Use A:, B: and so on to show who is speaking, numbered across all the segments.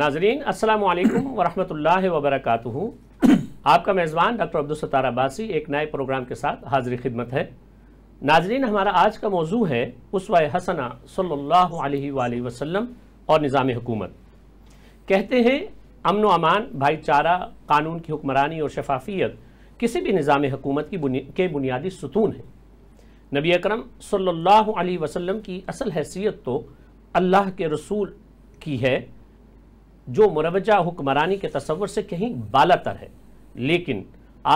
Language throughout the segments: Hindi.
A: नाजरीन असलकम वरहमल वबरक आपका मेज़बान डॉक्टर अब्दुलसतार अब्बासी एक नए प्रोग्राम के साथ हाजिर खिदमत है नाजरीन हमारा आज का मौजू है उसवा हसना सल्लल्लाहु अलैहि वसल्लम और निज़ाम हुकूमत कहते हैं अमन व अमान भाईचारा कानून की हुक्मरानी और शफाफियत किसी भी निज़ाम हुकूमत की बुनि के बुनियादी सतून है नबी अकरम सल्लल्लाहु अलैहि वसल्लम की असल हैसियत तो अल्लाह के रसूल की है जो मुरवजा हुक्मरानी के तस्वर से कहीं बालातर है लेकिन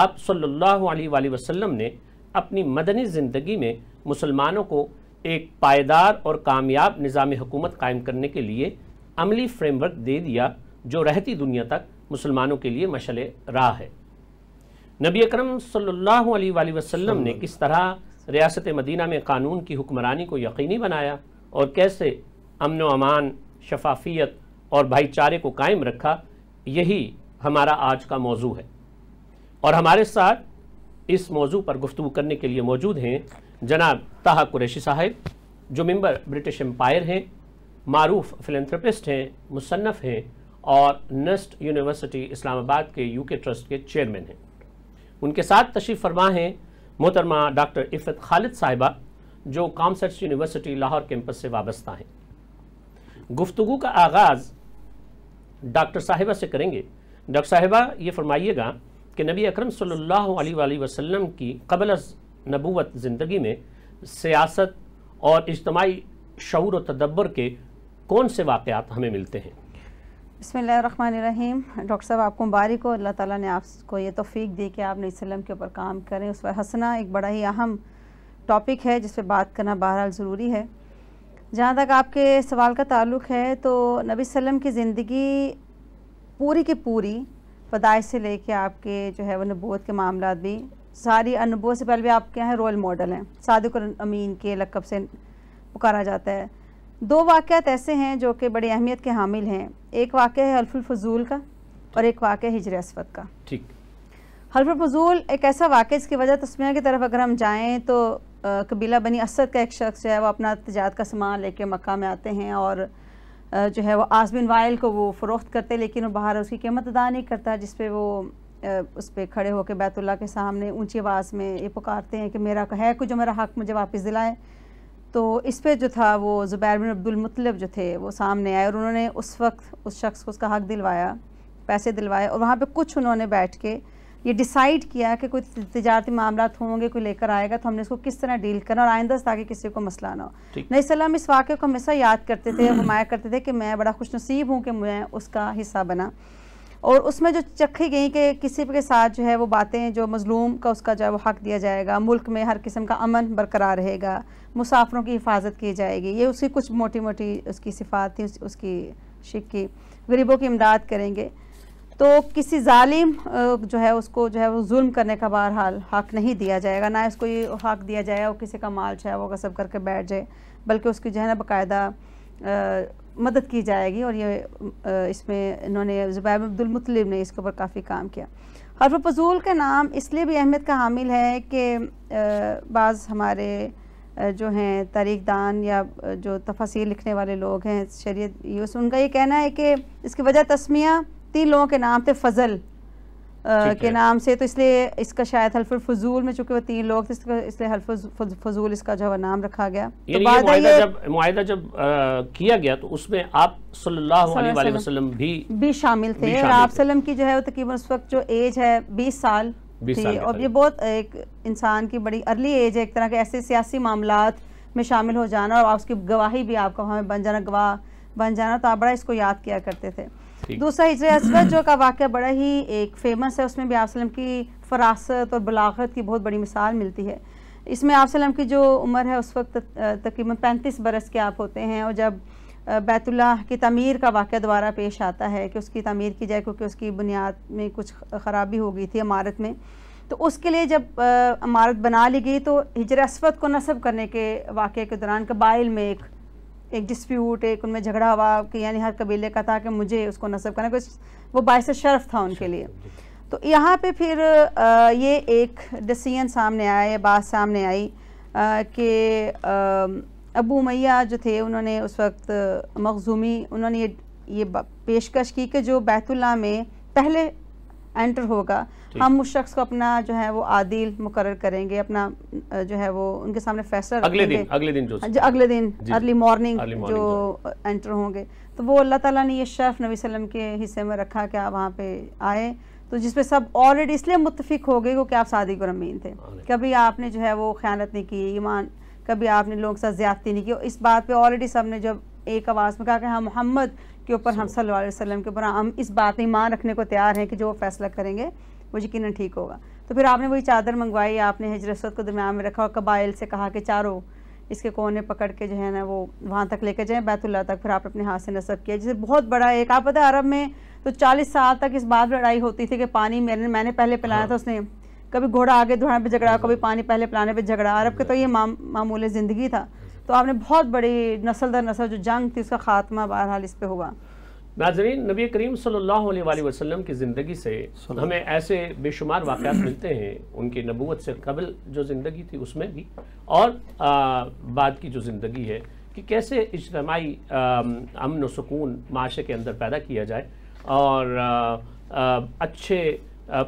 A: आप सल्लल्लाहु अलैहि वसल्लम ने अपनी मदनी ज़िंदगी में मुसलमानों को एक पायदार और कामयाब निज़ाम हुकूमत कायम करने के लिए अमली फ्रेमवर्क दे दिया जो रहती दुनिया तक मुसलमानों के लिए मशल राह है नबी अकरम सल्लल्लाहु अलैहि वसल्लम ने किस तरह रियासत मदीना में कानून की हुक्मरानी को यकीनी बनाया और कैसे अमन अमान शफाफियत और भाईचारे को कायम रखा यही हमारा आज का मौजू है और हमारे साथ इस मौजू पर गुफ्तु करने के लिए मौजूद हैं जनाब ताहा कुरैशी साहब जो मेंबर ब्रिटिश एम्पायर हैं मरूफ फिलेंथ्रपिस्ट हैं मुसन्फ़ हैं और नस्ट यूनिवर्सिटी इस्लामाबाद के यूके ट्रस्ट के चेयरमैन हैं उनके साथ तशीफ फरमा हैं मोहतरमा डॉक्टर इफ़त खालिद साहिबा जो कामसर्स यूनिवर्सिटी लाहौर कैंपस से वाबस्ता हैं गुफ्तु का आगाज़ डॉक्टर साहिबा से करेंगे डॉक्टर साहिबा ये फरमाइएगा कि नबी अकरम सल्लल्लाहु अलैहि वसल्लम की कबल नबूत ज़िंदगी में सियासत और इज्तमाही शूर व तदब्बर के कौन से वाक़ात हमें मिलते हैं
B: बसमीम डॉक्टर साहब आपको मुबारक हो अल्लाह ताला ने आपको ये तोफ़ी दी कि आप नबीम के ऊपर काम करें उस पर हंसना एक बड़ा ही अहम टॉपिक है जिस पर बात करना बहरहाल ज़रूरी है जहाँ तक आपके सवाल का ताल्लुक है तो नबी वसम की ज़िंदगी पूरी की पूरी पदाइश से लेके आपके जो है वह नबूत के मामला भी सारी अनुभव से पहले भी आपके यहाँ रोल मॉडल हैं सादिक अमीन के लकब से पुकारा जाता है दो वाक़ात ऐसे हैं जो कि बड़ी अहमियत के हामिल हैं एक वाक़ है हल्फुलफजूल का और एक वाक़ हिजर असफ़त का ठीक हल्फुलफजूल एक ऐसा वाक़ जिसकी वजह तस्मिया की तरफ अगर हम जाएँ तो कबीला बनी असद का एक शख्स है वो अपना तजात का सामान लेके मक्का में आते हैं और जो है वो आसबिन वाइल को वो फ़रोख्त करते लेकिन वो बाहर उसकी कीमत अदा नहीं करता जिस पे वो उस पर खड़े होकर बैतुल्ला के सामने ऊंची आवाज़ में ये पुकारते हैं कि मेरा है कुछ जो मेरा हक मुझे वापस दिलाएं तो इस पर जो था वो ज़ुबैर बिन अब्दुलमतलब जो थे वो सामने आए और उन्होंने उस वक्त उस शख्स को उसका हक दिलवाया पैसे दिलवाए और वहाँ पर कुछ उन्होंने बैठ के ये डिसाइड किया कि कोई तजारती मामला होंगे कोई लेकर आएगा तो हमने इसको किस तरह डील करना और आइंदा ताकि किसी को मसला ना हो नई सलाम इस वाक़े को हमेशा याद करते थे हमाया करते थे कि मैं बड़ा खुश नसीब हूँ कि मैं उसका हिस्सा बना और उसमें जो चखी गई कि किसी के साथ जो है वो बातें जो मज़लूम का उसका जो है वो हक़ दिया जाएगा मुल्क में हर किस्म का अमन बरकरार रहेगा मुसाफरों की हिफाजत की जाएगी ये उसकी कुछ मोटी मोटी उसकी सिफात थी उसकी शिक की गरीबों की इमदाद करेंगे तो किसी जालिम जो है उसको जो है वो जुल्म करने का बहरहाल हक नहीं दिया जाएगा ना इसको ये हक दिया जाएगा वो किसी का माल चाहे वो गसब करके बैठ जाए बल्कि उसकी जो है ना बाकायदा मदद की जाएगी और ये इसमें इन्होंने जुबैब अब्दुलमतलब ने इसके ऊपर काफ़ी काम किया हरफ फजूल का नाम इसलिए भी अहमियत का हामिल है कि बाज़ हमारे जो हैं दान या जो तफसील लिखने वाले लोग हैं शरीय उनका ये कहना है कि इसकी वजह तस्मिया तीन लोगों के नाम थे फजल के नाम से तो इसलिए इसका शायद हल्फुल फजूल में चूंकि वो तीन लोग थे इसलिए हल्फुल फजूल इसका जो है नाम रखा गया तो ये जब
A: मुआदा जब आ, किया गया तो उसमें आप सल्लल्लाहु अलैहि वसल्लम भी
B: भी शामिल थे और आप सल्लम की जो है वो तकरीबन उस वक्त जो एज है बीस साल थी और ये बहुत एक इंसान की बड़ी अर्ली एज है एक तरह के ऐसे सियासी मामला में शामिल हो जाना और उसकी गवाही भी आपका हमें बन जाना गवाह बन जाना तो आप बड़ा इसको याद किया करते थे दूसरा हिजर असवद जो का वाक़ बड़ा ही एक फेमस है उसमें भी आप की फरासत और बलागत की बहुत बड़ी मिसाल मिलती है इसमें आप की जो उम्र है उस वक्त तकरीबन पैंतीस बरस के आप होते हैं और जब बैतुल्ला की तमीर का वाक़ दोबारा पेश आता है कि उसकी तमीर की जाए क्योंकि उसकी बुनियाद में कुछ ख़राबी हो गई थी इमारत में तो उसके लिए जब इमारत बना ली गई तो हिजर असवद को नस्ब करने के वाक़े के दौरान कबाइल में एक एक डिस्प्यूट एक उनमें झगड़ा हुआ कि यानी हर कबीले का था कि मुझे उसको नस्ब करना कुछ वो बायस शर्फ था उनके लिए तो यहाँ पे फिर आ, ये एक डिसीजन सामने आया बात सामने आई कि अबू मैया जो थे उन्होंने उस वक्त मखजूमी उन्होंने ये ये पेशकश की कि जो बैतुल्ला में पहले एंटर होगा हम उस शख्स को अपना जो है वो आदिल मुकर करेंगे अपना जो है वो उनके सामने फैसला अगले दिन
A: अगले दिन जो हाँ अगले
B: दिन अर्ली मॉर्निंग जो एंटर होंगे तो वो अल्लाह ताला ने ये शेफ नबी वसल्लम के हिस्से में रखा कि आप वहाँ पे आए तो जिसपे सब ऑलरेडी इसलिए मुतफिक हो गए क्योंकि आप शादी को अमीन थे हाँ कभी आपने जो है वो ख़्यात नहीं की ईमान कभी आपने लोगों के साथ ज्यादती नहीं की इस बात पे ऑलरेडी सब ने जब एक आवाज़ में कहा कि हाँ मोहम्मद के ऊपर हम सल्लल्लाहु अलैहि के ऊपर हाँ, हम इस बात में मान रखने को तैयार हैं कि जो वो फैसला करेंगे वो यकीन ठीक होगा तो फिर आपने वही चादर मंगवाई आपने हजरसत को दरम्या में रखा और कबाइल से कहा कि चारों इसके कोने पकड़ के जो है ना वो वहाँ तक लेके जाएं बैतुल्ला तक फिर आप अपने हाथ से नस्ब किया जिसे बहुत बड़ा एक आप पता अरब में तो चालीस साल तक इस बात लड़ाई होती थी कि पानी मैंने मैंने पहले पिलाया था हाँ। उसने कभी घोड़ा आगे धोने पे झगड़ा हाँ। कभी पानी पहले पिलाने पर झगड़ा अरब के तो ये मामूल ज़िंदगी था तो आपने बहुत बड़ी नस्ल दर नसल जो जंग थी उसका खात्मा बहरहाल इस पर हुआ
A: नाजरीन नबी करीम सल्लल्लाहु अलैहि वसल्लम की ज़िंदगी से हमें ऐसे बेशुमार वाक़ात मिलते हैं उनकी नबूत से कबल जो ज़िंदगी थी उसमें भी और बाद की जो ज़िंदगी है कि कैसे इजतमाही अमन सुकून माशरे के अंदर पैदा किया जाए और आ, आ, अच्छे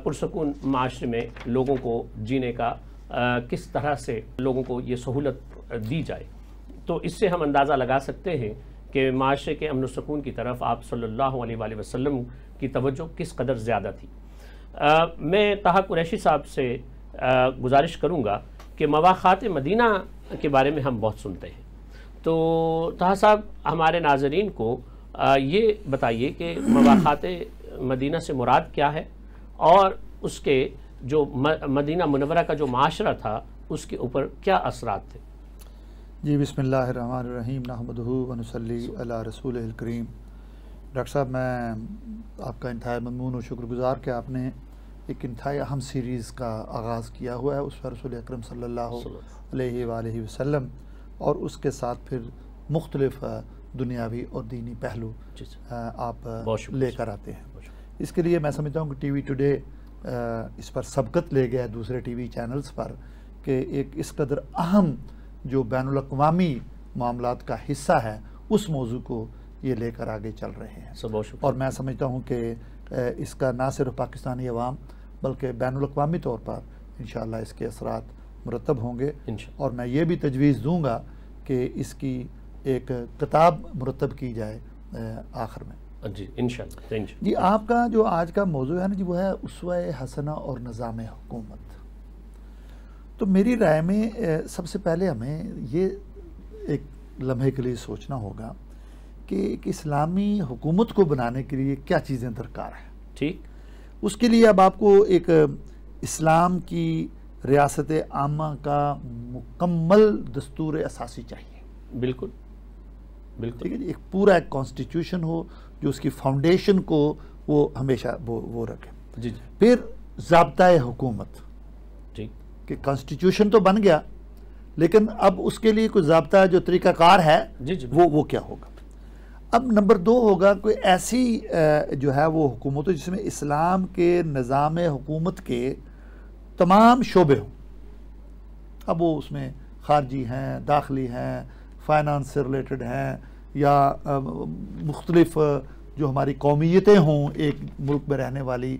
A: पुरसकून माशरे में लोगों को जीने का आ, किस तरह से लोगों को ये सहूलत दी जाए तो इससे हम अंदाज़ा लगा सकते हैं कि माशरे के अमन सकून की तरफ आप सल्लल्लाहु अलैहि वसल्लम की तवज्जो किस कदर ज़्यादा थी आ, मैं तहा कुरैशी साहब से आ, गुजारिश करूँगा कि मवाखात मदीना के बारे में हम बहुत सुनते हैं तो तहा साहब हमारे नाजरीन को आ, ये बताइए कि मवाखात मदीना से मुराद क्या है और उसके जो मदीना मुनवरा का जो माशरा था उसके ऊपर क्या असरात थे
C: जी बसमीम नहमदूनसली अला रसूल करीम डॉक्टर साहब मैं आपका इंतहा ममनून और शुक्रगुज़ार कि आपने एक इंतहा अहम सीरीज़ का आगाज़ किया हुआ है उस पर रसूल अक्रम सम और उसके साथ फिर मुख्तलफ़ दुनियावी और दीनी पहलू आप लेकर आते हैं इसके लिए मैं समझता हूँ कि टी वी टुडे इस पर सबकत ले गया है दूसरे टी वी चैनल्स पर कि एक इस कदर अहम जो बैन अवी मामला का हिस्सा है उस मौजू को ये लेकर आगे चल रहे हैं और मैं समझता हूँ कि इसका ना सिर्फ पाकिस्तानी अवाम बल्कि बैन अवी तौर पर इन इसके असरा मुरतब होंगे और मैं ये भी तजवीज़ दूँगा कि इसकी एक किताब मुरतब की जाए आखिर में हाँ जी इन जी आपका जो आज का मौजू है ना जी वो है उसव हसना और निज़ाम हुकूमत तो मेरी राय में सबसे पहले हमें ये एक लम्हे के लिए सोचना होगा कि एक इस्लामी हुकूमत को बनाने के लिए क्या चीज़ें दरकार हैं ठीक उसके लिए अब आपको एक इस्लाम की रियासत आमा का मुकम्मल दस्तूर असासी चाहिए बिल्कुल बिल्कुल ठीक है जी एक पूरा एक कॉन्स्टिट्यूशन हो जो उसकी फाउंडेशन को वो हमेशा वो वो रखे जी जी फिर जबता हुकूमत कि कॉन्स्टिट्यूशन तो बन गया लेकिन अब उसके लिए कोई जबता जो तरीकाकार है जी जी वो वो क्या होगा अब नंबर दो होगा कोई ऐसी जो है वो हुकूमत हो जिसमें इस्लाम के निज़ाम हुकूमत के तमाम शोबे हों अब वो उसमें खारजी हैं दाखिली हैं फाइनानस से रिलेटेड हैं या मुख्तलफ जो हमारी कौमीतें हों एक मुल्क में रहने वाली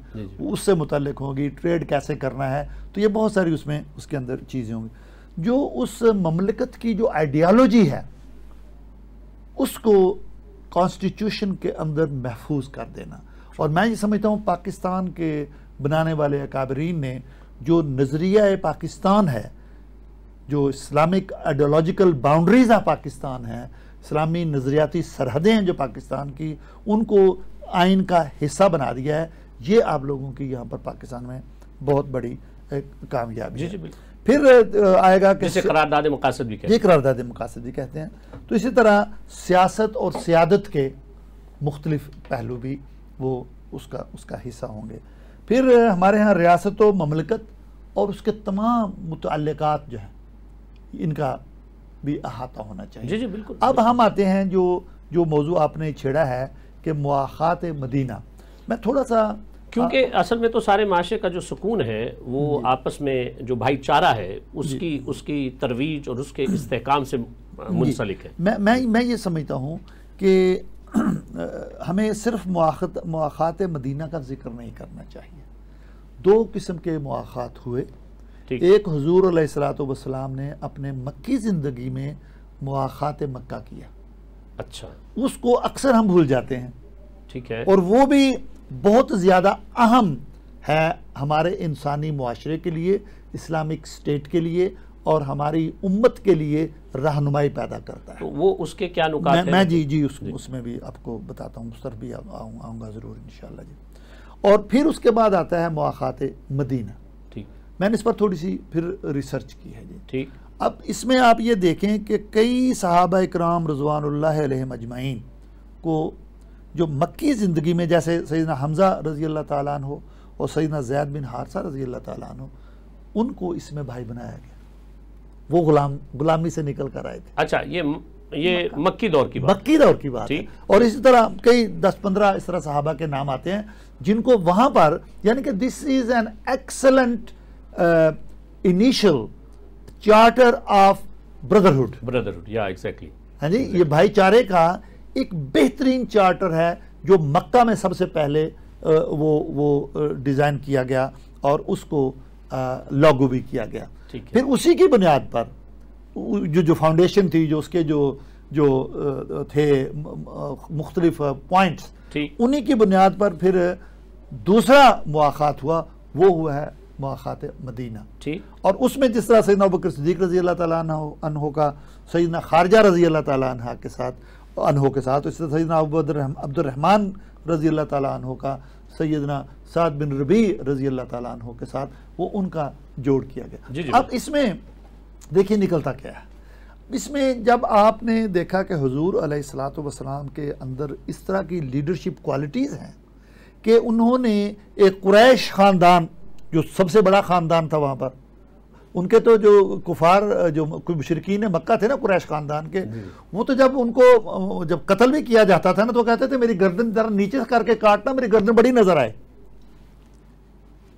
C: उससे मुतलक होंगी ट्रेड कैसे करना है तो ये बहुत सारी उसमें उसके अंदर चीज़ें होंगी जो उस ममलिकत की जो आइडियालॉजी है उसको कॉन्स्टिट्यूशन के अंदर महफूज कर देना और मैं ये समझता हूँ पाकिस्तान के बनाने वाले अकाबरीन ने जो नज़रिया पाकिस्तान है जो इस्लामिक आइडियोलॉजिकल बाउंड्रीज़ पाकिस्तान है इस्लामी नज़रियाती सरहदें हैं जो पाकिस्तान की उनको आइन का हिस्सा बना दिया है ये आप लोगों की यहाँ पर पाकिस्तान में बहुत बड़ी कामयाबी जी जी फिर आएगा कि करारदाद मकासद भी हैं करारदाद मकासद भी कहते हैं तो इसी तरह सियासत और सियादत के मुख्तलिफ पहलू भी वो उसका उसका हिस्सा होंगे फिर हमारे यहाँ रियासत व ममलकत और उसके तमाम मुतलक़ात जो हैं इनका भी अहाता होना चाहिए जी जी बिल्कुल अब हम आते हैं जो जो मौजू आपने छेड़ा है कि मुआत मदीना मैं थोड़ा सा क्योंकि
A: असल में तो सारे माशरे का जो सुकून है वो आपस में जो भाईचारा है उसकी उसकी तरवीज और उसके इस्तेकाम से मुंसलिक है
C: मैं मैं मैं ये समझता हूँ कि हमें सिर्फ मुआत मदीना का जिक्र नहीं करना चाहिए दो किस्म के मुआत हुए एक हजूर सलाम ने अपने मक्की ज़िंदगी में मुआखात मक्का किया अच्छा उसको अक्सर हम भूल जाते हैं
A: ठीक है और वो
C: भी बहुत ज़्यादा अहम है हमारे इंसानी माशरे के लिए इस्लामिक स्टेट के लिए और हमारी उम्मत के लिए रहनुमाई पैदा करता है तो वो उसके क्या नुकसान मैं, मैं जी जी, उस, जी उसमें भी आपको बताता हूँ उस तरफ भी आऊँगा ज़रूर इन जी और फिर उसके बाद आता है मुआखात मदीना मैंने इस पर थोड़ी सी फिर रिसर्च की है जी ठीक अब इसमें आप ये देखें कि कई साहब कराम रजवान को जो मक्की ज़िंदगी में जैसे सईदना हमज़ा रज़ी अल्लाह तन हो और सईदना जैद बिन हारसा रज़ी अल्लाह तन हो उनको इसमें भाई बनाया गया वो गुलाम गुलामी से निकल कर आए थे अच्छा
A: ये ये मक्की दौर की बात मक्की दौर की बात
C: है और इसी तरह कई दस पंद्रह इस तरह साहबा के नाम आते हैं जिनको वहाँ पर यानी कि this is an excellent uh, initial charter of brotherhood
A: brotherhood yeah exactly
C: हाँ जी exactly. ये भाईचारे का एक बेहतरीन चार्टर है जो मक्का में सबसे पहले वो वो डिज़ाइन किया गया और उसको लागू भी किया गया फिर उसी की बुनियाद पर जो जो फाउंडेशन थी जो उसके जो जो थे मुख्तलिफ पॉइंट्स उन्हीं की बुनियाद पर फिर दूसरा मुआखात हुआ वो हुआ है मखात मदीना ठीक और उसमें जिस तरह सैदना बकर सदीक रजी अल्लाह तहो का सैदना खारजा रजी अल्लाह तह के साथ अनहो के साथ इस तरह सैदना अब्दुलरहमान रजी अल्लाह तहो का सैदना साद बिन रबी रजी अल्लाह तहो के साथ वो उनका जोड़ किया गया अब इसमें देखिए निकलता क्या है इसमें जब आपने देखा कि हजूर अलात वसलाम के अंदर इस तरह की लीडरशिप क्वालिटीज़ हैं कि उन्होंने एक कुरैश ख़ानदान जो सबसे बड़ा ख़ानदान था वहाँ पर उनके तो जो कुफार जो कोई मक्का थे ना कुरैश ख़ानदान के वो तो जब उनको जब कत्ल भी किया जाता था ना तो कहते थे मेरी गर्दन जरा नीचे करके काटना मेरी गर्दन बड़ी नज़र आए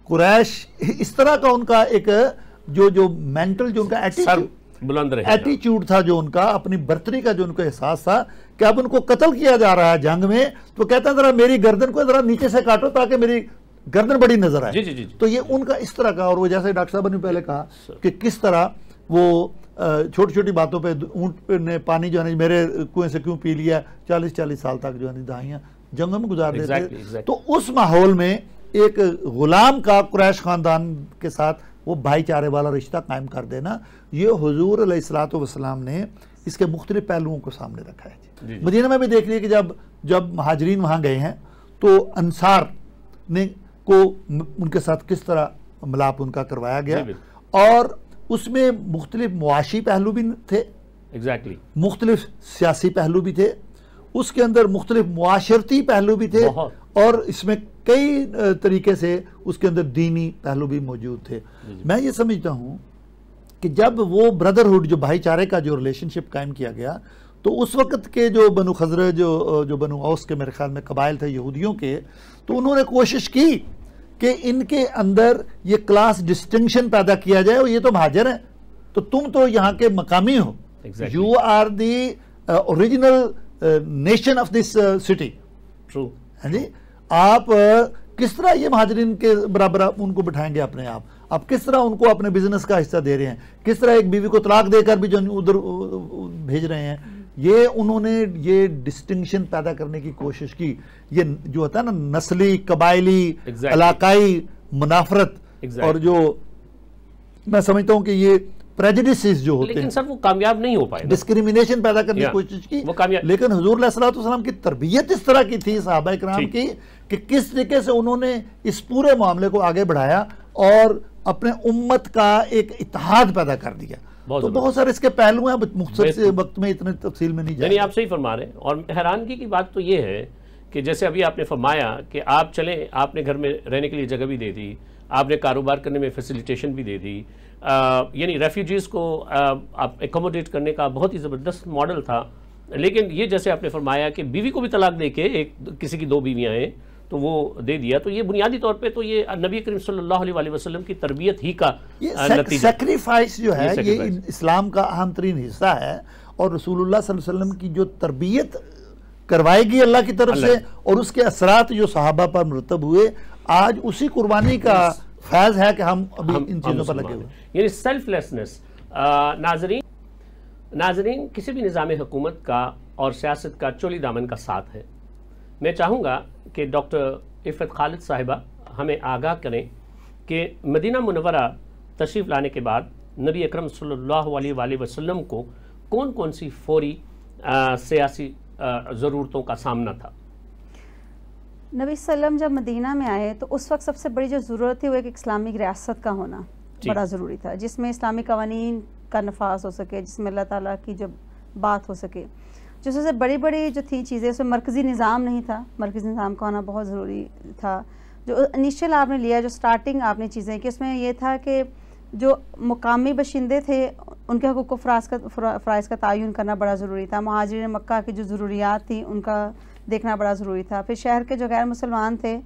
C: कुरैश इस तरह का उनका एक जो जो मेंटल जो उनका एटीट्यूड एटीट्यूड था जो उनका अपनी बर्तरी का जो उनको एहसास था कि अब उनको कत्ल किया जा रहा है जंग में तो कहते हैं ज़रा मेरी गर्दन को ज़रा नीचे से काटो ताकि मेरी गर्दन बड़ी नजर आए जी, जी, जी, तो ये उनका इस तरह का और वो जैसे डॉक्टर साहब ने पहले कहा कि किस तरह वो छोटी छोटी बातों पे ऊंट ने पानी जो है मेरे कुएं से क्यों पी लिया चालीस चालीस साल तक जो है दहाइया जंगल में गुजार exactly, देते exactly. तो उस माहौल में एक गुलाम का क्रैश खानदान के साथ वो भाईचारे वाला रिश्ता कायम कर देना ये हजूर सलाम ने इसके मुख्तलि पहलुओं को सामने रखा है मदीना में भी देख लिया कि जब जब महाजरीन वहाँ गए हैं तो अंसार ने को उनके साथ किस तरह मिलाप उनका करवाया गया और उसमें मुख्तलिफ मुआशी पहलू भी थे एग्जैक्टली exactly. मुख्तलिफ सियासी पहलू भी थे उसके अंदर मुख्तलिफ मुआशरती पहलू भी थे और इसमें कई तरीके से उसके अंदर दीनी पहलू भी मौजूद थे मैं ये समझता हूँ कि जब वो ब्रदरहुड जो भाईचारे का जो रिलेशनशिप कायम किया गया तो उस वक्त के जो बनु खजर जो जो बनु औस के मेरे ख्याल में कबाइल थे यहूदियों के तो उन्होंने कोशिश की कि इनके अंदर ये क्लास डिस्टिंक्शन पैदा किया जाए और ये तो महाजर है तो तुम तो यहाँ के मकामी हो you are the original nation of this city true है जी आप uh, किस तरह ये महाजरीन के बराबर उनको बिठाएंगे अपने आप आप किस तरह उनको अपने बिजनेस का हिस्सा दे रहे हैं किस तरह एक बीवी को तलाक देकर भी जो उधर भेज रहे हैं ये उन्होंने ये डिस्टिंक्शन पैदा करने की कोशिश की ये जो होता है ना नस्ली कबायली exactly. मुनाफरत exactly. और जो मैं समझता हूं कि ये प्रेजिडिस जो होते लेकिन सर वो कामयाब नहीं हो पाए डिस्क्रिमिनेशन पैदा करने की कोशिश की वो कामयाब लेकिन हजूर सलाम की तरबियत इस तरह की थी साहबा कराम की कि किस तरीके से उन्होंने इस पूरे मामले को आगे बढ़ाया और अपने उम्मत का एक इतिहाद पैदा कर दिया बहुत तो बहुत सारे इसके पहलू हैं मुख्तर से वक्त में इतने तफसील में नहीं जाए
A: आप सही फरमा रहे हैं और हैरानगी की बात तो ये है कि जैसे अभी आपने फरमाया कि आप चलें आपने घर में रहने के लिए जगह भी दे दी आपने कारोबार करने में फैसिलिटेशन भी दे दी यानी रेफ्यूजीज़ को आप एकोमोडेट करने का बहुत ही ज़बरदस्त मॉडल था लेकिन ये जैसे आपने फरमाया कि बीवी को भी तलाक दे के एक किसी की दो बीवियाँ हैं तो वो दे दिया तो ये बुनियादी तौर पे तो ये नबी करीम सल्लल्लाहु अलैहि वसल्लम की तरबियत ही का सेक्रीफाइस
C: जो है ये, ये इस्लाम का अहम तरीन हिस्सा है और रसूलुल्लाह सल्लल्लाहु अलैहि वसल्लम की जो तरबियत करवाएगी अल्लाह की तरफ से और उसके असरात जो सहाबा पर मरतब हुए आज उसी कुर्बानी का फैज है कि हम अभी हम, इन चीज़ों पर लगे हुए
A: यानी सेल्फलेसनेस नाजरीन नाजरीन किसी भी निज़ाम हुकूमत का और सियासत का चोली दामन का साथ है मैं चाहूँगा कि डॉक्टर इफ़त खालिद साहिबा हमें आगाह करें कि मदीना मुनवरा तशरीफ़ लाने के बाद नबी अकरम सल्लल्लाहु अलैहि वसल्लम को कौन कौन सी फौरी सियासी ज़रूरतों का सामना था
B: नबी सल्लम जब मदीना में आए तो उस वक्त सबसे बड़ी जो ज़रूरत थी वो एक इस्लामिक रियासत का होना बड़ा ज़रूरी था जिसमें इस्लामी कवानीन का नफाज हो सके जिसमें अल्लाह ताला की जब बात हो सके जो सबसे बड़ी बड़ी जो थी चीज़ें उसमें मरकज़ी निज़ाम नहीं था मरकज़ी निज़ाम का होना बहुत ज़रूरी था जो इनिशियल आपने लिया जो स्टार्टिंग आपने चीज़ें कि उसमें यह था कि जो मुकामी बशिंदे थे उनके हकूक़ को फ़राज का फ़्राइज का तयन करना बड़ा ज़रूरी था महाजर मक्का की जो ज़रूरियात थी उनका देखना बड़ा ज़रूरी था फिर शहर के जो गैर मुसलमान थे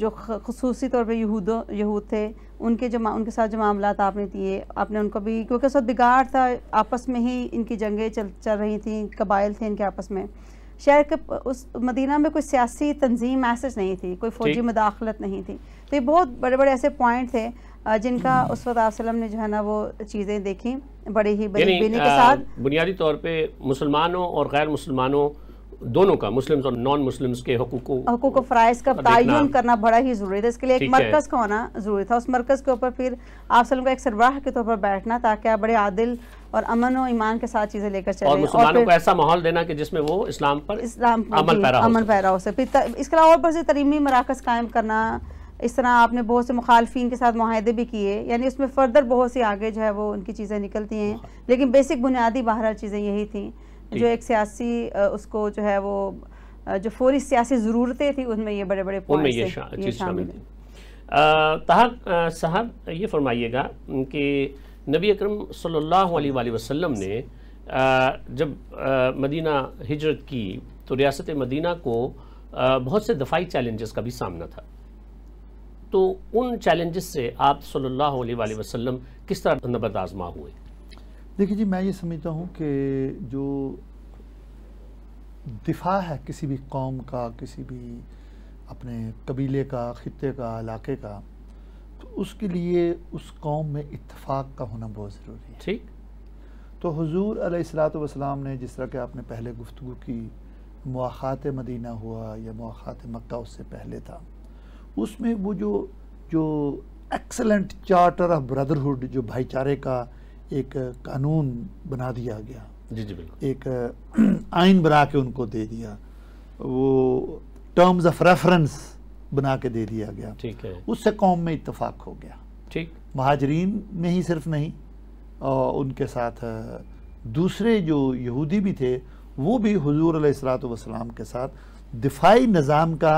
B: जो खसूसी तौर पर यहूदों यहूद थे उनके जो उनके साथ जो मामला आपने दिए आपने उनको भी क्योंकि उस बिगाड़ था आपस में ही इनकी जंगें चल चल रही थी कबाइल थे इनके आपस में शहर के उस मदीना में कोई सियासी तंजीम मैसेज नहीं थी कोई फौजी मुदाखलत नहीं थी तो ये बहुत बड़े बड़े ऐसे पॉइंट थे जिनका उस वक्त ने जो है ना वो चीज़ें देखी बड़े ही बड़े के साथ
A: बुनियादी तौर पर मुसलमानों और गैर मुसलमानों दोनों का मुस्लिम्स और नॉन मुस्लिम्स के हकूक को
B: हकूक फ़राइज़ का तयन करना बड़ा ही ज़रूरी था इसके लिए एक मरकज़ का होना ज़रूरी था उस मरकज़ के ऊपर फिर आप सब का एक सरबराह के तौर पर बैठना ताकि आप बड़े आदिल और अमन और ईमान के साथ चीज़ें लेकर चले और मुसलमानों को
A: ऐसा माहौल देना कि जिसमें वो इस्लाम पर इस्लाम अमल पैरा अमल
B: पैरा हो सके फिर इसके अलावा और पर तरीमी मराकज़ कायम करना इस तरह आपने बहुत से मुखालफी के साथ माहदे भी किए यानी उसमें फर्दर बहुत सी आगे जो है वो उनकी चीज़ें निकलती हैं लेकिन बेसिक बुनियादी बहरहाल चीज़ें यही थी जो एक सियासी उसको जो है वो जो फौरी सियासी ज़रूरतें थी उनमें ये बड़े बड़े उनमें ये, शा, शामिल
A: थी साहब ये फरमाइएगा कि नबी अकरम सल्लल्लाहु अलैहि वसल्लम ने जब मदीना हिजरत की तो रियासत मदीना को बहुत से दफाई चैलेंजेस का भी सामना था तो उन चैलेंजेस से आप सल्लल्लाहु अलैहि वसल्लम किस तरह नबरद आजमा हुए
C: देखिए जी मैं ये समझता हूँ कि जो दिफा है किसी भी कौम का किसी भी अपने कबीले का ख़त्े का इलाके का तो उसके लिए उस कौम में इतफाक़ का होना बहुत ज़रूरी है ठीक तो हजूर सलात वसलाम ने जिस तरह के आपने पहले गुफ्तु की मवाक़ात मदीना हुआ या मवाक़ात मक्का उससे पहले था उसमें वो जो जो एक्सलेंट चार्टर ऑफ ब्रदरहुड जो भाईचारे का एक कानून बना दिया गया जी जी बिल्कुल एक आइन बना के उनको दे दिया वो टर्म्स ऑफ रेफरेंस बना के दे दिया गया ठीक है उससे कौम में इतफाक हो गया ठीक महाजरीन में ही सिर्फ नहीं और उनके साथ दूसरे जो यहूदी भी थे वो भी हजूर सलाम के साथ दिफाई निज़ाम का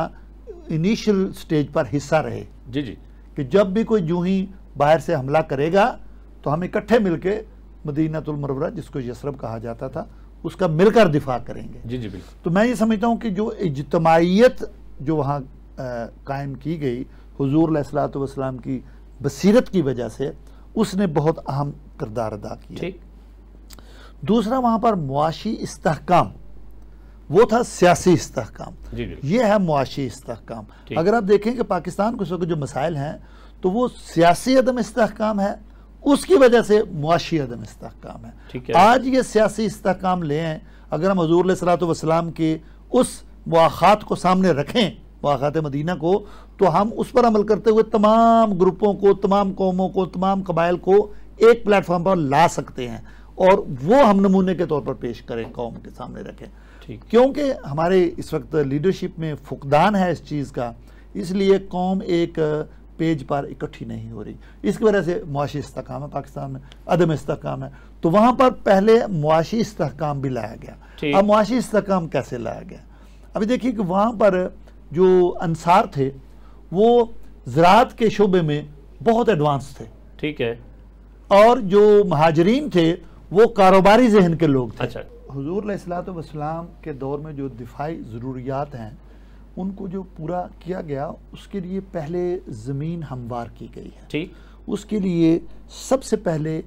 C: इनिशियल स्टेज पर हिस्सा रहे जी जी कि जब भी कोई जूही बाहर से हमला करेगा तो हम इकट्ठे मिलके मदीनातुलमरवरा जिसको यसरब कहा जाता था उसका मिलकर दिफा करेंगे जी जी बिल्कुल तो मैं ये समझता हूँ कि जो इजतमाहीत जो वहाँ कायम की गई हजूर असलातम की बसीरत की वजह से उसने बहुत अहम किरदार अदा किया दूसरा वहाँ पर मुआशी इस्तकाम वो था सियासी इस्तकाम ये है मुआशी इस्तकाम अगर आप देखें कि पाकिस्तान को जो मसाइल हैं तो वो सियासी अदम इस्तकाम है उसकी वजह से मुआशी अदम इसकाम है आज ये सियासी इसकाम ले आए अगर हम हजूर सलात वसलाम के उस मुआात को सामने रखें वाक़ात मदीना को तो हम उस पर अमल करते हुए तमाम ग्रुपों को तमाम कौमों को तमाम कबाइल को एक प्लेटफॉर्म पर ला सकते हैं और वो हम नमूने के तौर पर पेश करें कौम के सामने रखें क्योंकि हमारे इस वक्त लीडरशिप में फुकदान है इस चीज़ का इसलिए कौम एक पेज पर इकट्ठी नहीं हो रही इसकी वजह से मुआशी इसकाम है पाकिस्तान में अदम इसकाम है तो वहाँ पर पहले मुआशी इसकाम भी लाया गया अब मुआशी इसकाम कैसे लाया गया अभी देखिए कि वहाँ पर जो अनसार थे वो ज़रात के शोबे में बहुत एडवांस थे ठीक है और जो महाजरीन थे वो कारोबारी जहन के लोग थे अच्छा हजूर सलात वसलाम के दौर में जो दिफाई ज़रूरियात हैं उनको जो पूरा किया गया उसके लिए पहले ज़मीन हमवार की गई है ठीक उसके लिए सबसे पहले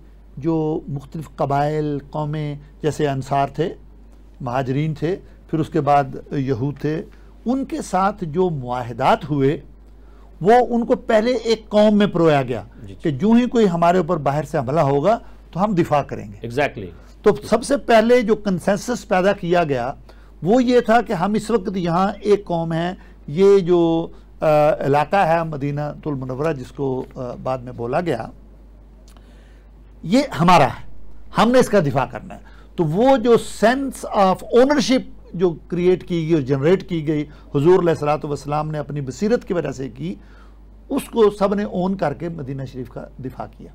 C: जो मुख्तलिफ़ कबाइल कौमें जैसे अनसार थे महाजरीन थे फिर उसके बाद यहूद थे उनके साथ जो माहदात हुए वो उनको पहले एक कौम में परोया गया कि जो ही कोई हमारे ऊपर बाहर से हमला होगा तो हम दिफा करेंगे एग्जैक्टली exactly. तो सबसे पहले जो कंसेंसस पैदा किया गया वो ये था कि हम इस वक्त यहाँ एक कौम है ये जो इलाका है मदीना तुलमनवरा जिसको आ, बाद में बोला गया ये हमारा है हमने इसका दिफा करना है तो वो जो सेंस ऑफ ओनरशिप जो क्रिएट की गई और जनरेट की गई हजूर सलाम ने अपनी बसीरत की वजह से की उसको सब ने ओन करके मदीना शरीफ का दिफा किया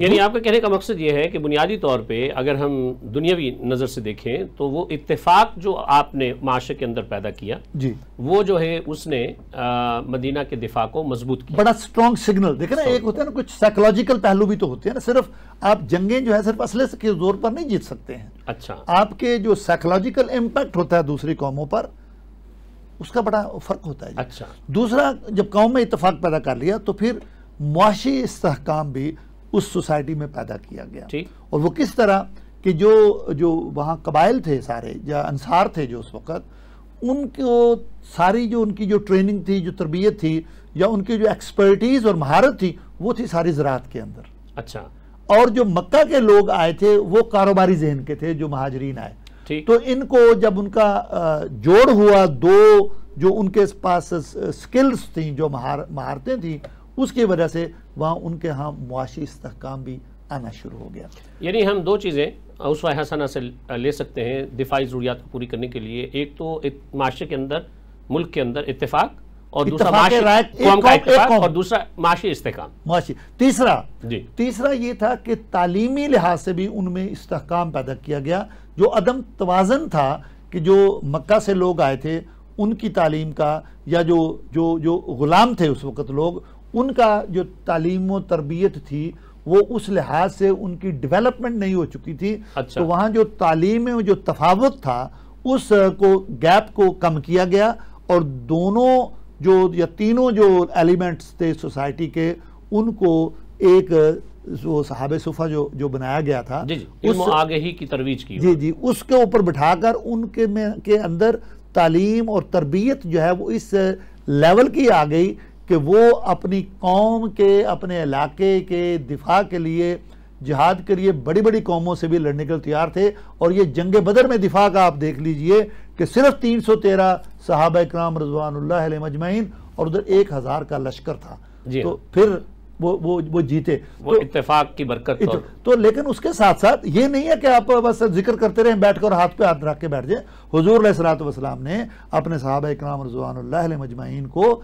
A: यानी आपका कहने का मकसद ये है कि बुनियादी तौर पे अगर हम दुनियावी नज़र से देखें तो वो इत्तेफाक जो आपने माशरे के अंदर पैदा किया जी वो जो है उसने आ, मदीना के दिफा को मजबूत
C: किया बड़ा स्ट्रॉन्ग सिग्नल देखे ना एक होता है ना कुछ साइकोलॉजिकल पहलू भी तो होते हैं ना सिर्फ आप जंगें जो है सिर्फ असले के जोर पर नहीं जीत सकते हैं अच्छा आपके जो साइकोलॉजिकल इम्पैक्ट होता है दूसरी कौमों पर उसका बड़ा फर्क होता है अच्छा दूसरा जब कौम में इतफाक पैदा कर लिया तो फिर मुआशी इसकाम भी उस सोसाइटी में पैदा किया गया और वो किस तरह कि जो जो वहाँ कबाइल थे सारे या अंसार थे जो उस वक़्त उनको सारी जो उनकी जो ट्रेनिंग थी जो तरबियत थी या उनकी जो एक्सपर्टीज़ और महारत थी वो थी सारी ज़रात के अंदर अच्छा और जो मक्का के लोग आए थे वो कारोबारी जहन के थे जो महाजरीन आए तो इनको जब उनका जोड़ हुआ दो जो उनके पास स्किल्स थी जो महारतें थी उसकी वजह से वहाँ उनके यहाँ मुआशी इसकाम भी आना शुरू हो गया
A: यानी हम दो चीज़ें उस हसना से ले सकते हैं दिफाई ज़रूरियात को पूरी करने के लिए एक तो माशरे के अंदर मुल्क के अंदर इतफाक और दूसरा और दूसरा माशी
C: इस्तेकाम तीसरा जी तीसरा ये था कि तालीमी लिहाज से भी उनमें इस्तेकाम पैदा किया गया जो अदम तोज़न था कि जो मक्का से लोग आए थे उनकी तालीम का या जो जो जो ग़ुलाम थे उस वक़्त लोग उनका जो तालीम व तरबियत थी वो उस लिहाज से उनकी डेवलपमेंट नहीं हो चुकी थी अच्छा। तो वहाँ जो तालीम में जो तफावत था उस को गैप को कम किया गया और दोनों जो या तीनों जो एलिमेंट्स थे सोसाइटी के उनको एक वो सहाब सुफा जो जो बनाया गया था जी
B: जी, उस आगे
A: ही की तरवीज की जी
C: जी उसके ऊपर बिठाकर उनके में के अंदर तालीम और तरबियत जो है वो इस लेवल की आ गई कि वो अपनी कौम के अपने इलाके के दिफा के लिए जिहाद के लिए बड़ी बड़ी कौमों से भी लड़ने के लिए तैयार थे और ये जंग बदर में दिफा का आप देख लीजिए कि सिर्फ तीन सौ तेरह साहब कराम रजवान मजमैन और उधर एक हज़ार का लश्कर था तो फिर वो वो वो जीते
A: वो तो, इत्तेफाक की बरकत तो,
C: तो लेकिन उसके साथ साथ ये नहीं है कि आप बस जिक्र करते रहें बैठ कर हाथ पे हाथ रख के बैठ जाए हजूर सलात वसलाम ने अपने साहब इकराम रजवान मजमाइन को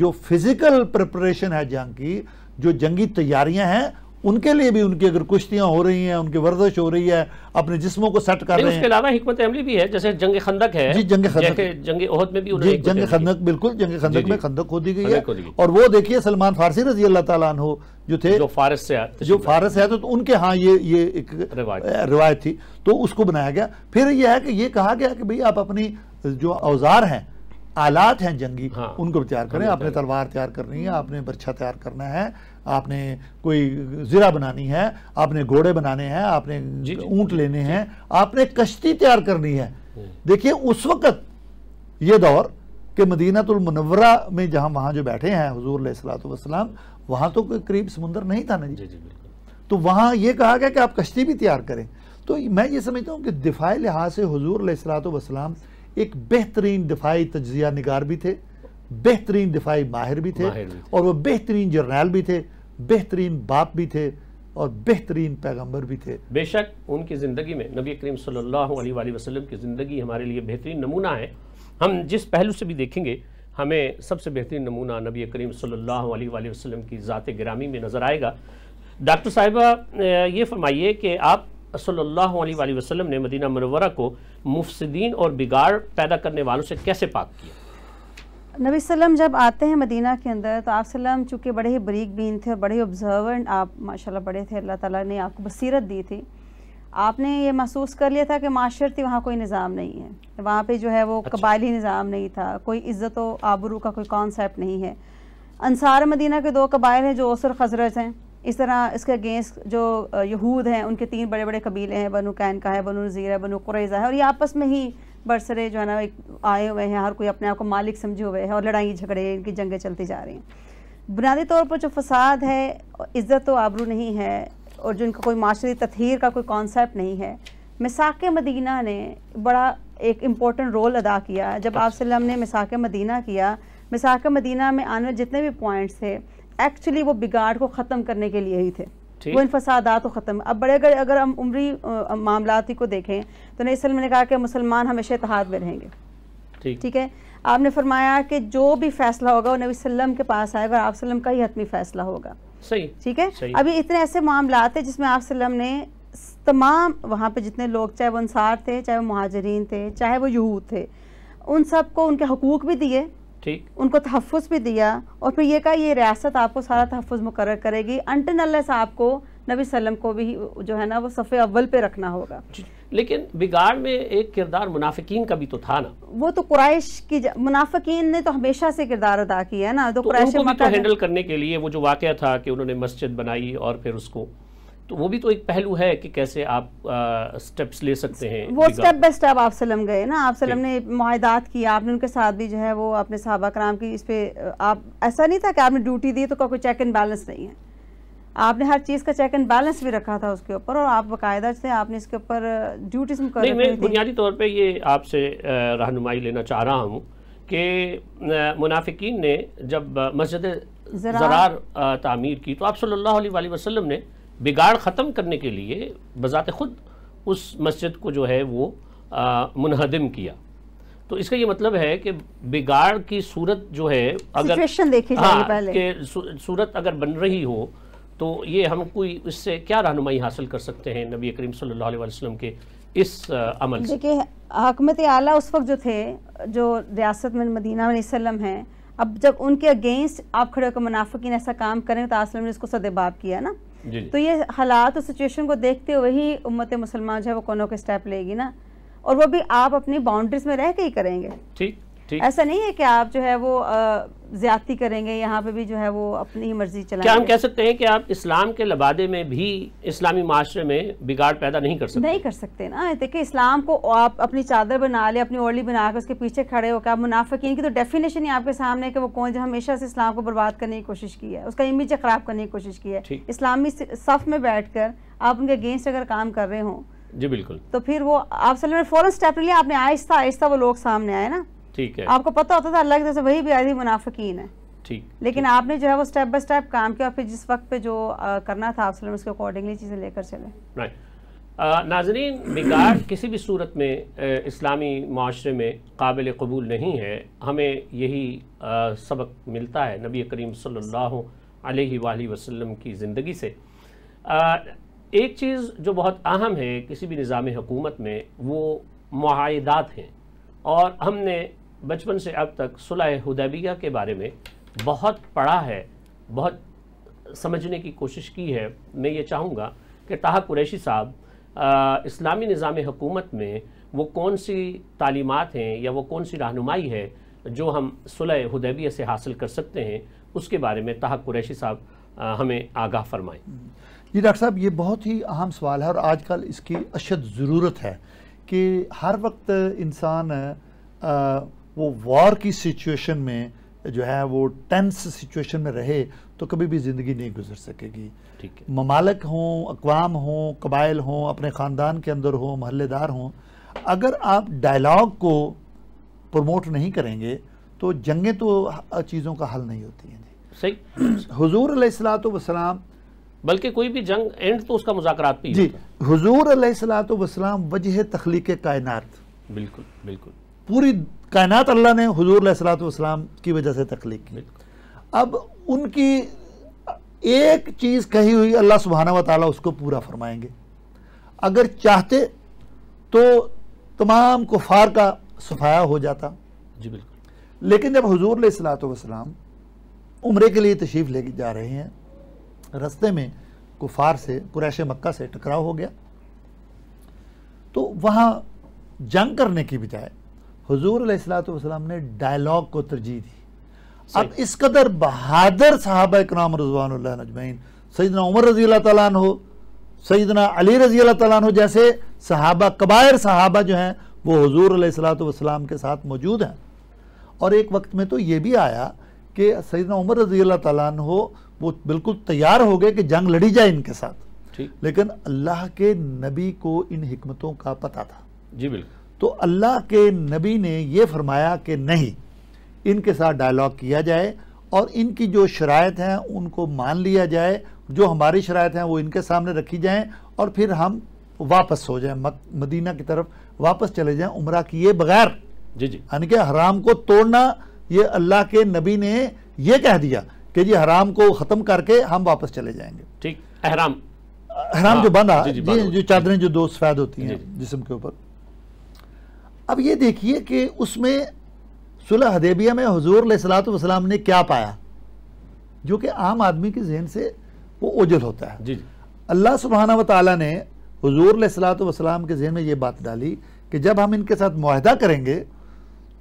C: जो फिजिकल प्रिपरेशन है जंग की जो जंगी तैयारियां हैं उनके लिए भी उनकी अगर कुश्तियां हो रही हैं उनकी वर्जिश हो रही है अपने जिस्मों को सेट कर रहे हैं उसके
A: अलावा अमली भी है जैसे जंग खंदक है जी जंग खंदक जंग ओहद में भी जंग
C: खंदक बिल्कुल जंग खंदक में खंदक खोदी गई है और वो देखिए सलमान फारसी रजी अल्लाह ताला हो जो थे जो फारस से जो फारस तो उनके हाँ ये ये एक रिवायत थी तो उसको बनाया गया फिर यह है कि ये कहा गया कि भाई आप अपनी जो औजार हैं आलात हैं जंगी हाँ, उनको तैयार करें आपने तलवार तैयार करनी है आपने बर्छा तैयार करना है आपने कोई जिरा बनानी है आपने घोड़े बनाने हैं आपने ऊंट लेने हैं आपने कश्ती तैयार करनी है हम्म। देखिए उस वक्त ये दौर मदीनातुल मदीनातुलमनवरा में जहां वहां जो बैठे हैं हजूर सलाम वहां तो कोई करीब समुंदर नहीं था ना जी, जी तो वहां ये कहा गया कि आप कश्ती भी तैयार करें तो मैं ये समझता हूँ कि दिफाई लिहाज से हजूर सलाम एक बेहतरीन दिफाई तजिया नगार भी थे बेहतरीन दिफाई माहिर भी थे और वह बेहतरीन जर्नैल भी थे बेहतरीन बाप भी थे और बेहतरीन पैगंबर भी थे
A: बेशक उनकी ज़िंदगी में नबी करीम सल्ला वसलम की ज़िंदगी हमारे लिए बेहतरीन नमूना है हम जिस पहलू से भी देखेंगे हमें सबसे बेहतरीन नमूना नबी करीम सल्ला वसलम की ज़ात ग्रामी में नज़र आएगा डॉक्टर साहिबा ये फरमाइए कि आप सल्लल्लाहु वसलम वसल्लम ने मदीना मनवरा को मुफसदीन और बिगाड़ पैदा करने वालों से कैसे पाक
B: किया नबी सल्लम जब आते हैं मदीना के अंदर तो आप सल्लम चूँकि बड़े ही बरीक बीन थे और बड़े ही ऑब्जर्वेंट आप माशाल्लाह बड़े थे अल्लाह ताला ने आपको बसीरत दी थी आपने ये महसूस कर लिया था कि माशरती वहाँ कोई निज़ाम नहीं है वहाँ पे जो है वो अच्छा। कबायली निज़ाम नहीं था कोई इज़्ज़त आबरू का कोई कॉन्सेप्ट नहीं है अनसार मदीना के दो कबाइल हैं जो ओसर खजरत हैं इस तरह इसके अगेंस्ट जो यहूद हैं उनके तीन बड़े बड़े कबीले हैं बनु कैन का है बनु नज़ीर है बनु क्रैज़ा है और ये आपस में ही बरसरे जो है ना एक आए हुए हैं हर कोई अपने आप को मालिक समझे हुए हैं और लड़ाई झगड़े इनकी जंगें चलती जा रही हैं बुनियादी तौर पर जो फसाद है इज़्ज़त व तो आबरू नहीं है और जिनका कोई माशरी तथहर का कोई कॉन्सेप्ट नहीं है मिसाक मदीना ने बड़ा एक इम्पोर्टेंट रोल अदा किया जब आप ने मिसाक मदीना किया मिसाक मदीना में आने जितने भी पॉइंट्स थे एक्चुअली वो बिगाड़ को ख़त्म करने के लिए ही थे वो इन फसादात को ख़त्म अब बड़े अगर अगर हम उम्री मामला को देखें तो नई सलम ने कहा कि मुसलमान हमेशा इतिहाद में रहेंगे ठीक है आपने फरमाया कि जो भी फैसला होगा वो नबी वसल्लम के पास आएगा और आप वसल्लम का ही हतमी फैसला होगा सही ठीक है अभी इतने ऐसे मामला थे जिसमें आप वसल्लम ने तमाम वहाँ पे जितने लोग चाहे वो अनसार थे चाहे वो महाजरीन थे चाहे वो यहूद थे उन सबको उनके हकूक़ भी दिए ठीक उनको तहफ़ भी दिया और फिर ये कहा ये रियासत आपको सारा तहफ़ मुकर करेगी साहब को नबी सल्लम को भी जो है ना वो सफ़े अव्वल पे रखना होगा
A: लेकिन बिगाड़ में एक किरदार मुनाफिकीन का भी तो था ना
B: वो तो क्राइश की मुनाफिकीन ने तो हमेशा से किरदार अदा किया है ना तो, तो कुरैश तो हैंडल
A: करने के लिए वो जो वाक़ था कि उन्होंने मस्जिद बनाई और फिर उसको तो वो भी तो एक पहलू है कि कैसे आप स्टेप्स ले सकते हैं वो स्टेप बाय
B: स्टेप आप सलम गए ना आप सलम ने माहदात की आपने उनके साथ भी जो है वो अपने सहाबा कराम की इस पर आप ऐसा नहीं था कि आपने ड्यूटी दी तो कोई चेक एंड बैलेंस नहीं है आपने हर चीज़ का चेक एंड बैलेंस भी रखा था उसके ऊपर और आप बकायदा से आपने इसके ऊपर ड्यूटीज नहीं मैं
A: बुनियादी तौर पर ये आपसे रहनुमाई लेना चाह रहा हूँ कि मुनाफिकीन ने जब मस्जिद जरार तामीर की तो आप सल्लल्लाहु अलैहि वसल्लम ने बिगाड़ ख़त्म करने के लिए बज़ात ख़ुद उस मस्जिद को जो है वो मुनहदम किया तो इसका ये मतलब है कि बिगाड़ की सूरत जो है अगर
B: हाँ, पहले के
A: सूरत अगर बन रही हो तो ये हम कोई इससे क्या रहनुमाई हासिल कर सकते हैं नबी करीम सल्लल्लाहु अलैहि वसल्लम के इस अमल से
B: देखिए हकमत आला उस वक्त जो थे जो रियासत में मदीना वसल्लम हैं अब जब उनके अगेंस्ट आप खड़े होकर मुनाफिक ऐसा काम करें तो आसलम ने इसको सदेबाब किया ना तो ये हालात और सिचुएशन को देखते हुए ही उम्मत मुसलमान जो है वो कोनों के स्टेप लेगी ना और वो भी आप अपनी बाउंड्रीज में रह के ही करेंगे
A: ठीक ऐसा
B: नहीं है कि आप जो है वो ज्यादती करेंगे यहाँ पे भी जो है वो अपनी ही मर्जी चलाएंगे क्या हम कह
A: सकते हैं कि आप इस्लाम के लबादे में भी इस्लामी माशरे में बिगाड़ पैदा नहीं कर सकते
B: नहीं कर सकते ना देखिए इस्लाम को आप अपनी चादर बना ले अपनी ओरली बना के उसके पीछे खड़े होकर आप मुनाफिकीन की तो डेफिनेशन ही आपके सामने कि वो कौन जो हमेशा से इस्लाम को बर्बाद करने की कोशिश की है उसका इमेज खराब करने की कोशिश की है इस्लामी सफ में बैठ कर आप उनके अगेंस्ट अगर काम कर रहे हो जी बिल्कुल तो फिर वो आप फॉरन फौरन स्टेप लिया आपने आहिस्ता आहिस्ता वो लोग सामने आए ना ठीक है आपको पता होता था अल्लाह की तरफ से वही भी बयादी मुनाफिकीन है ठीक लेकिन थीक। आपने जो है वो स्टेप बाय स्टेप काम किया फिर जिस वक्त पे जो आ, करना था आप उसके अकॉर्डिंगली चीज़ें लेकर चले
A: नाजरीन बिगाड़ किसी भी सूरत में आ, इस्लामी माशरे में काबिल कबूल नहीं है हमें यही आ, सबक मिलता है नबी करीम सल्लल्लाहु अलैहि वसल्लम की ज़िंदगी से आ, एक चीज़ जो बहुत अहम है किसी भी निज़ाम हुकूमत में वो माहदात हैं और हमने बचपन से अब तक सुलह हदैबिया के बारे में बहुत पढ़ा है बहुत समझने की कोशिश की है मैं ये चाहूँगा कि ताहा कुरैशी साहब इस्लामी निज़ाम हुकूमत में वो कौन सी तालीमत हैं या वो कौन सी रहनुमाई है जो हम सुलह हदैबिया से हासिल कर सकते हैं उसके बारे में ताहा कुरैशी साहब हमें आगाह फरमाएं
C: जी डॉक्टर साहब ये बहुत ही अहम सवाल है और आजकल इसकी अशद ज़रूरत है कि हर वक्त इंसान वो वॉर की सिचुएशन में जो है वो टेंस सिचुएशन में रहे तो कभी भी ज़िंदगी नहीं गुजर सकेगी ठीक है ममालक हों अकवाम हों कबाइल हों अपने ख़ानदान के अंदर हों महल्लेदार हों अगर आप डायलॉग को प्रमोट नहीं करेंगे तो जंगें तो चीज़ों का हल नहीं होती हैं सही हजूर सलात वसलाम
A: बल्कि कोई भी जंग एंड तो उसका मुजाकरात भी जी
C: हजूर सलात वसलाम वजह तख्लीक कायनात
A: बिल्कुल बिल्कुल
C: पूरी कायनात अल्लाह ने हजूर सलाम की वजह से तख्लीक की अब उनकी एक चीज़ कही हुई अल्लाह सुबहाना वाली उसको पूरा फरमाएंगे अगर चाहते तो तमाम कुफार का सफाया हो जाता जी बिल्कुल लेकिन जब हजूर सलाम उम्र के लिए तशीफ ले जा रहे हैं रस्ते में कुफार से कुरैश मक्का से टकराव हो गया तो वहाँ जंग करने की बजाय हजूर सलाम ने डायलॉग को तरजीह दी अब इस कदर बहादुर साहबा नाम रजवान अजमैन सईदना उमर रजी अल्लाह हो सईदना अली रजी अल्लाह हो जैसे सहाबा कबायर साहबा जो हैं वो हजूर सलाम के साथ मौजूद हैं और एक वक्त में तो ये भी आया कि सईदना उमर रजी अल्लाह हो वो बिल्कुल तैयार हो गए कि जंग लड़ी जाए इनके साथ लेकिन अल्लाह के नबी को इन हमतों का पता था जी बिल्कुल तो अल्लाह के नबी ने यह फरमाया कि नहीं इनके साथ डायलॉग किया जाए और इनकी जो शरात हैं उनको मान लिया जाए जो हमारी शरात हैं वो इनके सामने रखी जाए और फिर हम वापस हो जाएं मदीना की तरफ वापस चले जाएं उम्र किए बगैर जी जी यानी कि हराम को तोड़ना ये अल्लाह के नबी ने ये कह दिया कि जी हराम को ख़त्म करके हम वापस चले जाएंगे ठीक अहराम अहराम जो बंदा हाँ, जो चादरें जो दो सफ़ैद होती हैं जिसम के ऊपर अब ये देखिए कि उसमें सुलह हदेबिया में हजूर सलाम ने क्या पाया जो कि आम आदमी के जहन से वो ओझल होता है जी जी अल्लाह सुबहाना व ताली ने हजूर सलाम के जहन में ये बात डाली कि जब हम इनके साथ माहदा करेंगे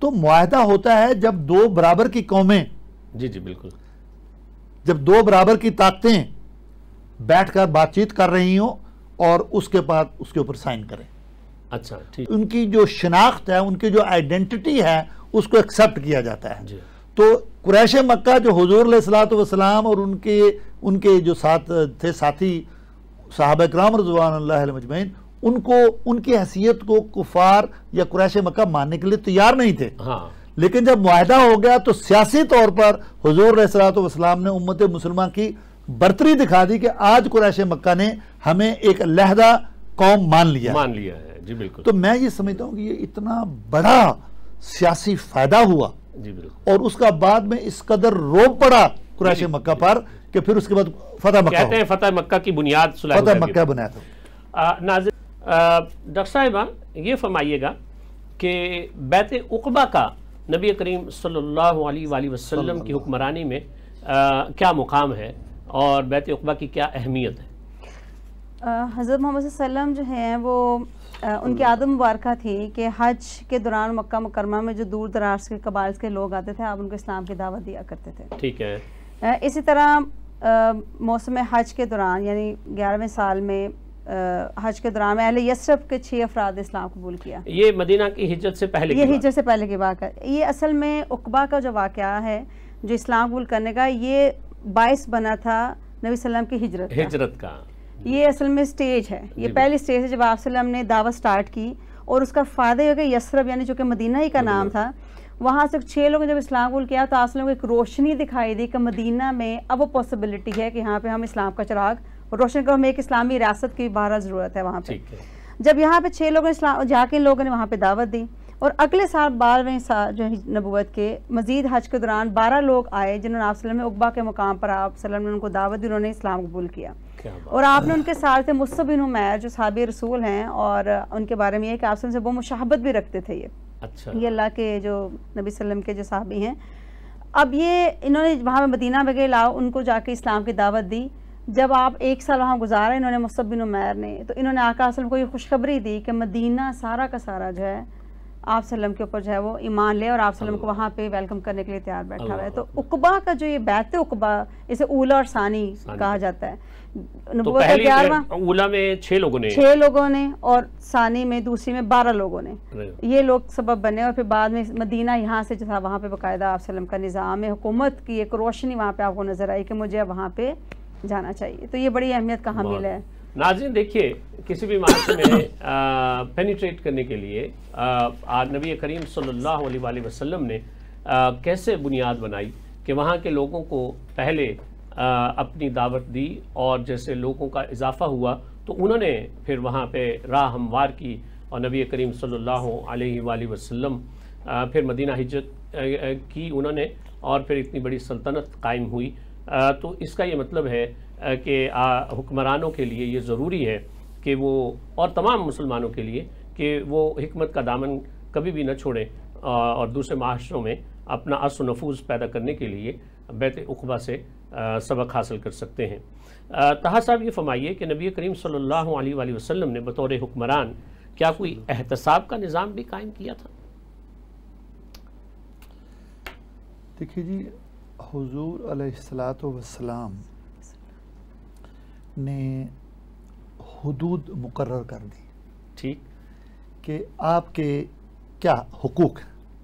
C: तो माहदा होता है जब दो बराबर की कौमें जी जी बिल्कुल जब दो बराबर की ताकतें बैठकर बातचीत कर रही हों और उसके बाद उसके ऊपर साइन करें अच्छा ठीक उनकी जो शिनाख्त है उनकी जो आइडेंटिटी है उसको एक्सेप्ट किया जाता है तो कुरैश मक्का जो हजूर सलाम और उनके उनके जो साथ थे साथी साहब कराम रजवान उनको उनकी हैसियत को कुफार या कुरैश मक्का मानने के लिए तैयार नहीं थे हाँ। लेकिन जब माहदा हो गया तो सियासी तौर पर हजूर सलाम ने उम्मत मुसलमान की बर्तरी दिखा दी कि आज कुरैश मक्का ने हमें एक लहदा कौम मान लिया
A: मान लिया है जी बिल्कुल
C: तो मैं ये समझता हूँ कि ये इतना बड़ा सियासी फायदा हुआ जी बिल्कुल और उसका बाद में इस कदर रोब पड़ा कुरैश मक्का पर कि फिर उसके बाद फतेह मक्का कहते
A: हैं फतेह मक्का की बुनियाद फतेह मक्का बनाया था नाजिर डॉक्टर साहिबा ये फरमाइएगा कि बैत उकबा का नबी करीम सल्लल्लाहु अलैहि वसल्लम की हुक्मरानी में आ, क्या मुकाम है और बैत उकबा की क्या अहमियत
B: है हज़रत मोहम्मद जो हैं वो उनकी हम्म। आदम मुबारक थी कि हज के दौरान मक्का मुकरमा में जो दूर दराज के कबाइल के लोग आते थे आप उनको इस्लाम की दावत दिया करते थे
A: ठीक है
B: इसी तरह मौसम हज के दौरान यानी ग्यारहवें साल में हज के दौरान अहल यसरफ के छः अफराद इस्लाम कबूल किया
A: ये मदीना की हिजरत से पहले ये हिजत
B: से पहले की बात है ये असल में उकबा का जो वाक़ है जो इस्लाम कबूल करने का ये बायस बना था नबी सल्लम की हिजरत हिजरत का ये असल में स्टेज है ये पहली स्टेज है जब आप ने दावा स्टार्ट की और उसका फ़ायदा यह कि यसरब यानी जो कि मदीना ही का नाम था वहाँ से छः लोगों ने जब इस्लाम कबूल किया तो आप लोगों को एक रोशनी दिखाई दी कि मदीना में अब वो पॉसिबिलिटी है कि यहाँ पे हम इस्लाम का चराग रोशन करो हमें एक इस्लामी रियासत की बारह ज़रूरत है वहाँ पर जब यहाँ पे छः लोगों ने इस्लाम जाके लोगों ने वहाँ पर दावत दी और अगले साल बारहवें साल जो है नबूत के मजीद हज के दौरान बारह लोग आए जिन्होंने आप उकबा के मुकाम पर आप ने उनको दावत दी उन्होंने इस्लाम कबूल किया और आपने उनके साथ मुस्तबिन उमैर जो साहब रसूल हैं और उनके बारे में ये कि आपसे उनसे वो मुशाहबत भी रखते थे ये अच्छा ये अल्लाह के जो नबी वसल्लम के जो साहबी हैं अब ये इन्होंने वहाँ मदीना वगैरह लाओ उनको जाके इस्लाम की दावत दी जब आप एक साल वहाँ गुजारा इन्होंने मुस्तब बिन उमैर ने तो इन्होंने आका वसलम को ये खुशखबरी दी कि मदीना सारा का सारा जो है आप सल्लम के ऊपर जो है वो ईमान ले और आप सल्लम को वहाँ पे वेलकम करने के लिए तैयार बैठा हुआ है तो उकबा का जो ये बैत उकबा इसे ऊला और सानी, सानी कहा जाता है ओला तो
A: में छह लोगों ने छह
B: लोगों ने और सानी में दूसरी में बारह लोगों ने ये लोग सबब बने और फिर बाद में मदीना यहाँ से जो था वहाँ पे बकायदा आप सलम का निज़ाम है हुकूमत की एक रोशनी वहाँ पे आपको नजर आई कि मुझे अब वहाँ पे जाना चाहिए तो ये बड़ी अहमियत का हामिल है
A: नाजिन देखिए किसी भी मार्च में पेनिट्रेट करने के लिए आज नबी करीम सल्लल्लाहु अलैहि वसल्लम ने आ, कैसे बुनियाद बनाई कि वहाँ के लोगों को पहले अपनी दावत दी और जैसे लोगों का इजाफा हुआ तो उन्होंने फिर वहाँ पर राह हमवार की और नबी करीम सल्लल्लाहु अलैहि वसल्लम फिर मदीना हिजरत की उन्होंने और फिर इतनी बड़ी सल्तनत कायम हुई तो इसका ये मतलब है कि हुक्मरानों के लिए ये ज़रूरी है कि वो और तमाम मुसलमानों के लिए कि वो हमत का दामन कभी भी न छोड़ें और दूसरे माशरों में अपना नफूज़ पैदा करने के लिए बैत उकबा से आ, सबक हासिल कर सकते हैं तहा साहब ये फरमाइए कि नबी करीम सल्लल्लाहु अलैहि वसल्लम ने बतौर हुक्मरान क्या कोई एहतसाब का निज़ाम भी कायम किया था
C: देखिए जी हजूर सलाम ने हदूद मुकर कर दी ठीक कि आपके क्या हकूक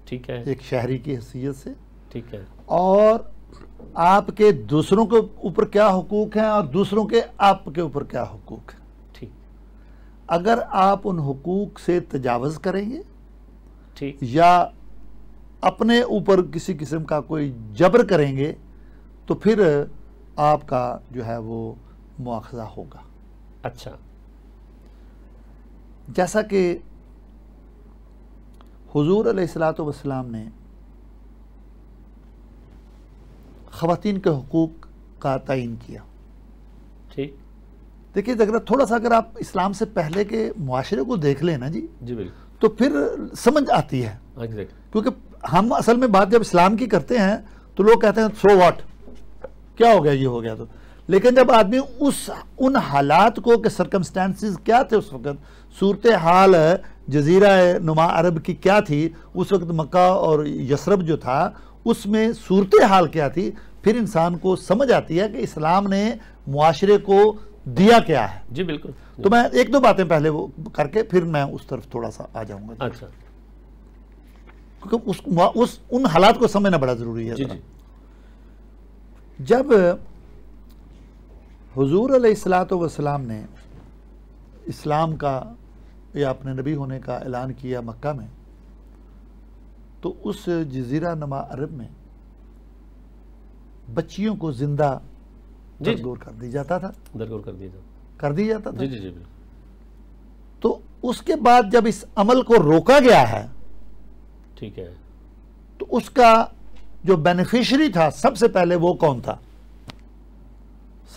C: ठीक है एक शहरी की हैसियत से ठीक है और आपके दूसरों के ऊपर क्या हकूक़ हैं और दूसरों के आपके ऊपर क्या हकूक़ हैं ठीक अगर आप उन हकूक़ से तजावज़ करेंगे ठीक या अपने ऊपर किसी किस्म का कोई जबर करेंगे तो फिर आपका जो है वो मुआवजा होगा अच्छा जैसा कि हजूर सलात वसलाम ने खातन के हकूक़ का तयन किया ठीक देखिए अगर थोड़ा सा अगर आप इस्लाम से पहले के माशरे को देख लेना जी जी बिल्कुल तो फिर समझ आती है
A: क्योंकि
C: हम असल में बात जब इस्लाम की करते हैं तो लोग कहते हैं सो वाट क्या हो गया ये हो गया तो लेकिन जब आदमी उस उन हालात को के सरकमस्टेंसेज क्या थे उस वक्त सूरत हाल जजीरा नुमा अरब की क्या थी उस वक्त मक्का और यसरब जो था उसमें सूरत हाल क्या थी फिर इंसान को समझ आती है कि इस्लाम ने मुआरे को दिया क्या है
A: जी बिल्कुल तो
C: मैं एक दो बातें पहले वो करके फिर मैं उस तरफ थोड़ा सा आ जाऊंगा अच्छा क्योंकि उस, उस उन हालात को समझना बड़ा ज़रूरी है जी जी। जब हजूर सलात ने इस्लाम का या अपने नबी होने का ऐलान किया मक्का में तो उस जजीरा नमा अरब में बच्चियों को जिंदा दरगोर कर दिया जाता था दरगोर कर दिया जाता कर दिया जाता था जी जी जी तो उसके बाद जब इस अमल को रोका गया है ठीक है तो उसका जो बेनिफिशरी था सबसे पहले वो कौन था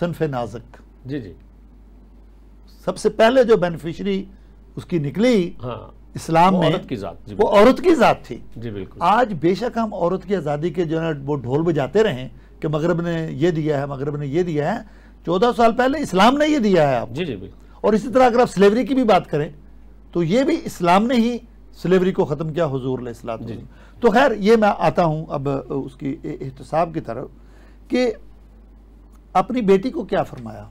C: सनफ नाजक जी जी सबसे पहले जो बेनिफिशरी उसकी निकली हाँ इस्लाम में औरत की जात वो औरत की जात थी जी बिल्कुल आज बेशक हम औरत की आज़ादी के जो है वो ढोल बजाते रहे कि मगरब ने ये दिया है मगरब ने ये दिया है चौदह साल पहले इस्लाम ने ये दिया है आप जी जी बिल्कुल और इसी तरह अगर आप स्लेवरी की भी बात करें तो ये भी इस्लाम ने ही स्लेवरी को ख़त्म किया हजूर इस्लाम जी तो खैर ये मैं आता हूं अब उसकी एहतसाब की तरफ कि अपनी बेटी को क्या फरमाया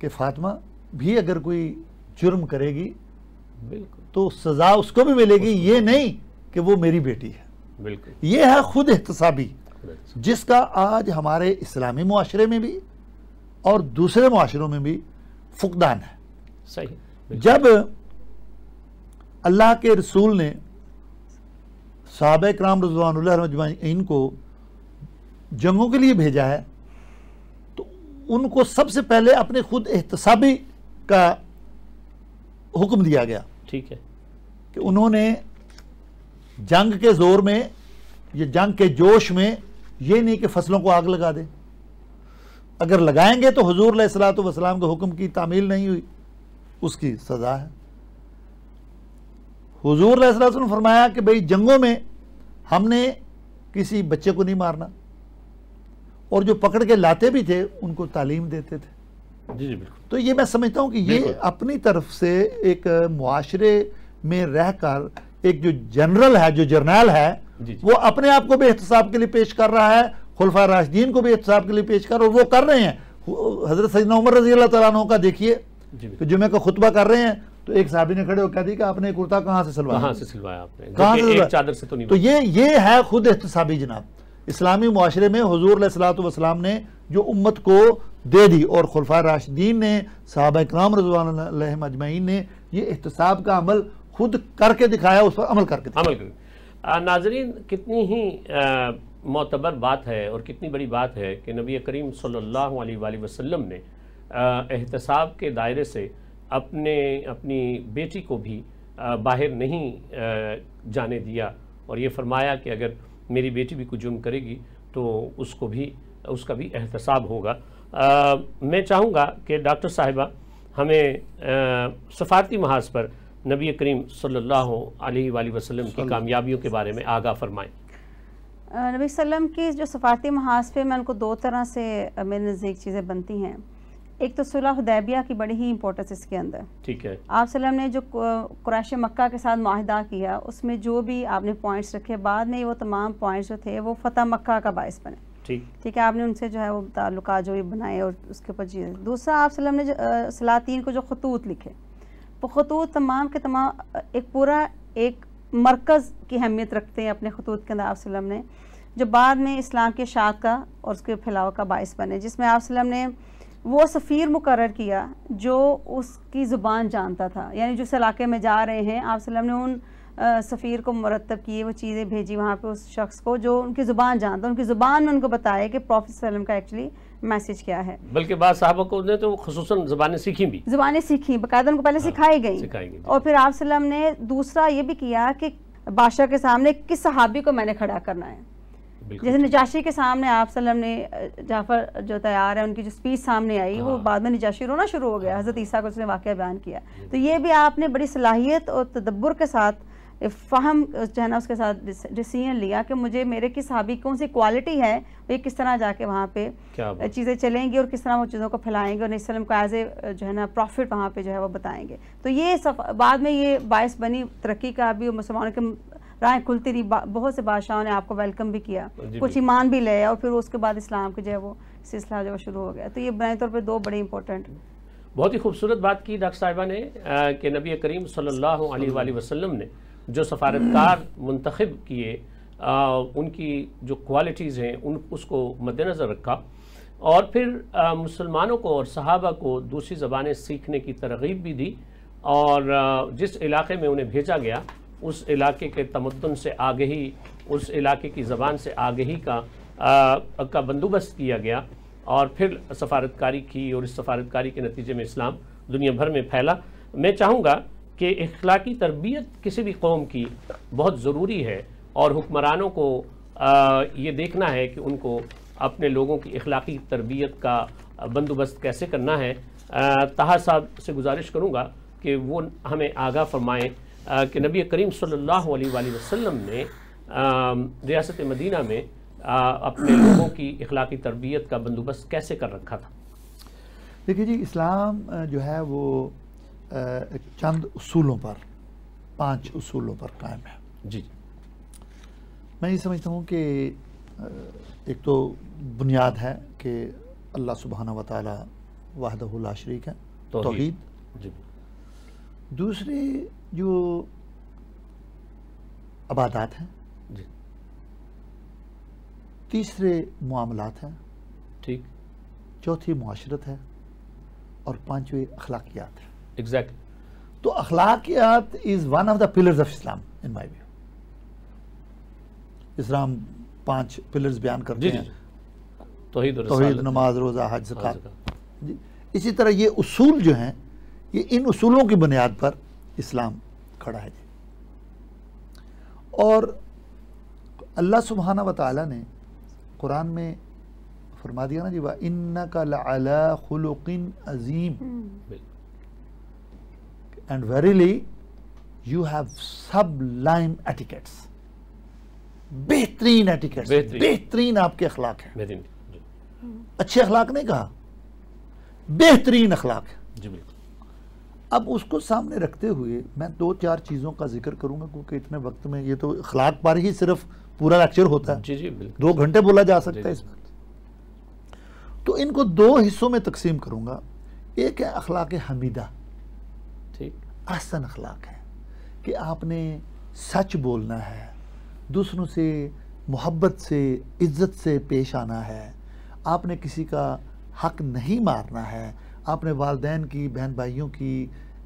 C: कि फातिमा भी अगर कोई जुर्म करेगी बिल्कुल तो सजा उसको भी मिलेगी ये नहीं कि वो मेरी बेटी है बिल्कुल ये है खुद एहतसाबी जिसका आज हमारे इस्लामी माशरे में भी और दूसरे माशरों में भी फुकदान है सही जब अल्लाह के रसूल ने साहब कराम रजवान को जंगों के लिए भेजा है तो उनको सबसे पहले अपने खुद एहतसाबी का हुक्म दिया गया ठीक है कि उन्होंने जंग के जोर में ये जंग के जोश में ये नहीं कि फसलों को आग लगा दे अगर लगाएंगे तो हजूर सलात वसलाम के हुक्म की तामील नहीं हुई उसकी सज़ा है हजूर ने फरमाया कि भाई जंगों में हमने किसी बच्चे को नहीं मारना और जो पकड़ के लाते भी थे उनको तालीम देते थे जी जी बिल्कुल तो ये मैं समझता हूँ कि ये अपनी तरफ से एक मुआरे में रहकर एक जो जनरल है जो जर्नल है जी जी। वो अपने आप को भी एहतसाब के लिए पेश कर रहा है खुलफा राशदीन को भी एहतसाब के लिए पेश कर और वो कर रहे हैं हजरत सजना उमर रजी अल्लाह का देखिए कि जुमे का खुतबा कर रहे हैं तो एक साहबी ने खड़े होकर दी कि आपने कुर्ता कहाँ से सिलवाया कहाँ से
A: सिलवाया आपने कहाँ से चादर से तो नहीं तो
C: ये ये है खुद एहतसाबी जनाब इस्लामी माशरे में हजूर सलात वसलाम ने जो उम्मत को दे दी और खुलफा राशिदीन ने साहब कराम रजवान अजमैन ने यह एहतसाब का अमल खुद करके दिखाया उस पर अमल करके अमल कर
A: नाजरीन कितनी ही मोतबर बात है और कितनी बड़ी बात है कि नबी करीम सल्ला वसम ने एहतसाब के दायरे से अपने अपनी बेटी को भी आ, बाहर नहीं आ, जाने दिया और ये फरमाया कि अगर मेरी बेटी भी कुछ जुर्म करेगी तो उसको भी उसका भी एहतसाब होगा आ, मैं चाहूँगा कि डॉक्टर साहिबा हमें सफारती महाज पर नबी करीम सल्लल्लाहु अलैहि वसल्लम की कामयाबियों के बारे में आगा फरमाएं
B: नबी वसल्लम की जो सफारती महाज पे मैं उनको दो तरह से मेरे नज़दीक चीज़ें बनती हैं एक तो सुलह हुदैबिया की बड़ी ही इंपॉर्टेंस इसके अंदर ठीक है आप सल्लम ने जो कुरैश मक्का के साथ माहिदा किया उसमें जो भी आपने पॉइंट्स रखे बाद में वो तमाम पॉइंट्स जो थे वो फतेह मक्का का बायस बने ठीक है आपने उनसे जो है वो ताल्लुक जो भी बनाए और उसके ऊपर जी दूसरा आप सलम ने सलातीन को जो खतूत लिखे वो खतूत तमाम के तमाम एक पूरा एक मरकज़ की अहमियत रखते हैं अपने खतूत के अंदर आप सलम ने जो बाद में इस्लाम के शाख का और उसके फैलाव का बायस बने जिसमें आप सलम ने वो सफ़ीर मुकर किया जो उसकी ज़ुबान जानता था यानी जिस इलाके में जा रहे हैं आप सलम ने उन सफ़ीर को मरतब किए वो चीज़ें भेजी वहाँ पे उस शख्स को जो उनकी ज़ुबान जानता उनकी ज़ुबान में उनको बताया कि प्रोफेसर वसलम का एक्चुअली मैसेज क्या है
A: बल्कि बाद साहबों को तो खसूस ज़बानें सीखी भी
B: ज़ुबानें सीखी बाकायदा उनको पहले हाँ, सिखाई गई और फिर आप सलम ने दूसरा ये भी किया कि बादशाह के सामने किस सहाबी को मैंने खड़ा करना है जैसे निजाशी के सामने आप सलम ने जाफर जो तैयार है उनकी जो स्पीच सामने आई वो हाँ। बाद में निजाशी रोना शुरू हो गया हज़रत ईसा को उसने वाक़ बयान किया तो ये भी आपने बड़ी सलाहियत और तदब्बर के साथ फ़हम जो है ना उसके साथ डिसीजन लिया कि मुझे मेरे किस हाबी कौन सी क्वालिटी है ये किस तरह जाके वहाँ पे चीज़ें चलेंगी और किस तरह वो चीज़ों को फैलाएंगे और इसलम को एज ए जो है ना प्रॉफिट वहाँ पे जो है वो बताएंगे तो ये सफ बाद में ये बायस बनी तरक्की का भी मुसलमानों के राय खुलती रही बहुत से बादशाहों ने आपको वेलकम भी किया कुछ ईमान भी ले और फिर उसके बाद इस्लाम के जो है वो सिलसिला जो शुरू हो गया तो ये बुनियादी तौर पर दो बड़े इंपॉर्टेंट
A: बहुत ही खूबसूरत बात की डॉक्टर साहिबा ने कि नबी करीम सल्लल्लाहु अलैहि वसल्लम ने जो सफारतकार मंतखब किए उनकी जो क्वालिटीज़ हैं उन उसको मद्दनज़र रखा और फिर मुसलमानों को और सहाबा को दूसरी ज़बानें सीखने की तरगीब भी दी और आ, जिस इलाके में उन्हें भेजा गया उस इलाके के तमदन से आगे ही उस इलाके की ज़बान से आगे ही का आ, का बंदोबस्त किया गया और फिर सफारतकारी की और इस सफारतकारी के नतीजे में इस्लाम दुनिया भर में फैला मैं चाहूँगा कि अखलाकी तरबियत किसी भी कौम की बहुत ज़रूरी है और हुक्मरानों को आ, ये देखना है कि उनको अपने लोगों की अखलाकी तरबियत का बंदोबस्त कैसे करना है तहा साहब से गुजारिश करूँगा कि वो हमें आगाह फरमाएँ कि नबी करीम सल्लल्लाहु अलैहि वसल्लम ने रियासत मदीना में आ, अपने लोगों की अखलाकी तरबियत का बंदोबस्त कैसे कर रखा था
C: देखिए जी इस्लाम जो है वो चंद उसूलों पर पांच उसूलों पर कायम है जी मैं ये समझता हूँ कि एक तो बुनियाद है कि अल्लाह सुबहाना वाली ताली शरीक है तो जी दूसरे जो आबादात हैं जी तीसरे मामलात हैं ठीक चौथी माशरत है और पाँचवें अखलाकियात हैं एग्जैक्टली तो अखलाकियात is one of the pillars of Islam in my view Islam पांच पिलर्स बयान करते हैं तोहीद तोहीद नमाज रोज़ा हज हाँ, जक़ात जी इसी तरह ये उसूल जो हैं ये इन उसूलों की बुनियाद पर इस्लाम खड़ा है जी और अल्लाह सुबहाना व ताली ने कुरान में फरमा दिया ना जी वाह इन का लाला अजीम बिल्कुल and verily you have sublime etiquettes बेहतरीन एटिकेट्स बेहतरीन, बेहतरीन आपके अखलाक है अच्छे अखलाक नहीं कहा बेहतरीन अखलाक है अब उसको सामने रखते हुए मैं दो चार चीज़ों का जिक्र करूंगा क्योंकि इतने वक्त में ये तो अखलाक पर ही सिर्फ पूरा लेक्चर होता है जी जी दो घंटे बोला जा सकता है इस वक्त तो इनको दो हिस्सों में तकसीम करूंगा एक है अखलाक हमीदा आसन अखलाक है कि आपने सच बोलना है दूसरों से मोहब्बत से इज़्ज़त से पेश आना है आपने किसी का हक नहीं मारना है आपने वालदेन की बहन भाइयों की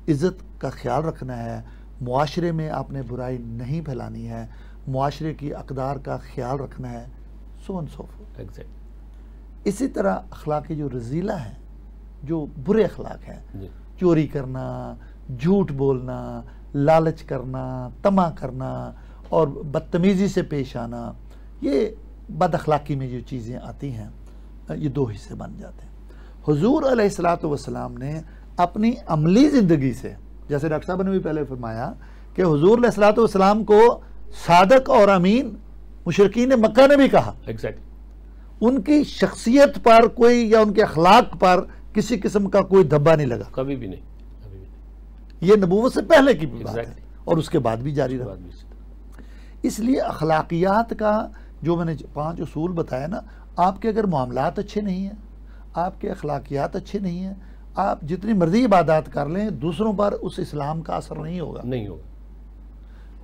C: इज़्ज़त का ख्याल रखना है माशरे में आपने बुराई नहीं फैलानी है माशरे की अकदार का ख्याल रखना है सोन सोफो एग्जैक्ट इसी तरह अखलाक जो रजीला हैं जो बुरे अखलाक हैं चोरी करना झूठ बोलना लालच करना तमा करना और बदतमीज़ी से पेश आना ये बद अखलाक़ी में जो चीज़ें आती हैं ये दो हिस्से बन जाते हैं हजूर सलात ने अपनी अमली ज़िंदगी से जैसे डॉक्टर साहब ने भी पहले फरमाया कि हजूर सलात को सादक और अमीन मुशरकिन मक्का ने भी कहा एग्जैक्टली उनकी शख्सियत पर कोई या उनके अखलाक पर किसी किस्म का कोई धब्बा नहीं लगा कभी भी नहीं ये नबूवत से पहले की exactly. बात है और उसके बाद भी जारी रहा इसलिए अखलाकियात का जो मैंने पांच असूल बताया ना आपके अगर मामला अच्छे नहीं हैं आपके अखलाकियात अच्छे नहीं हैं आप जितनी मर्जी इबादत कर लें दूसरों पर उस इस्लाम का असर नहीं होगा नहीं होगा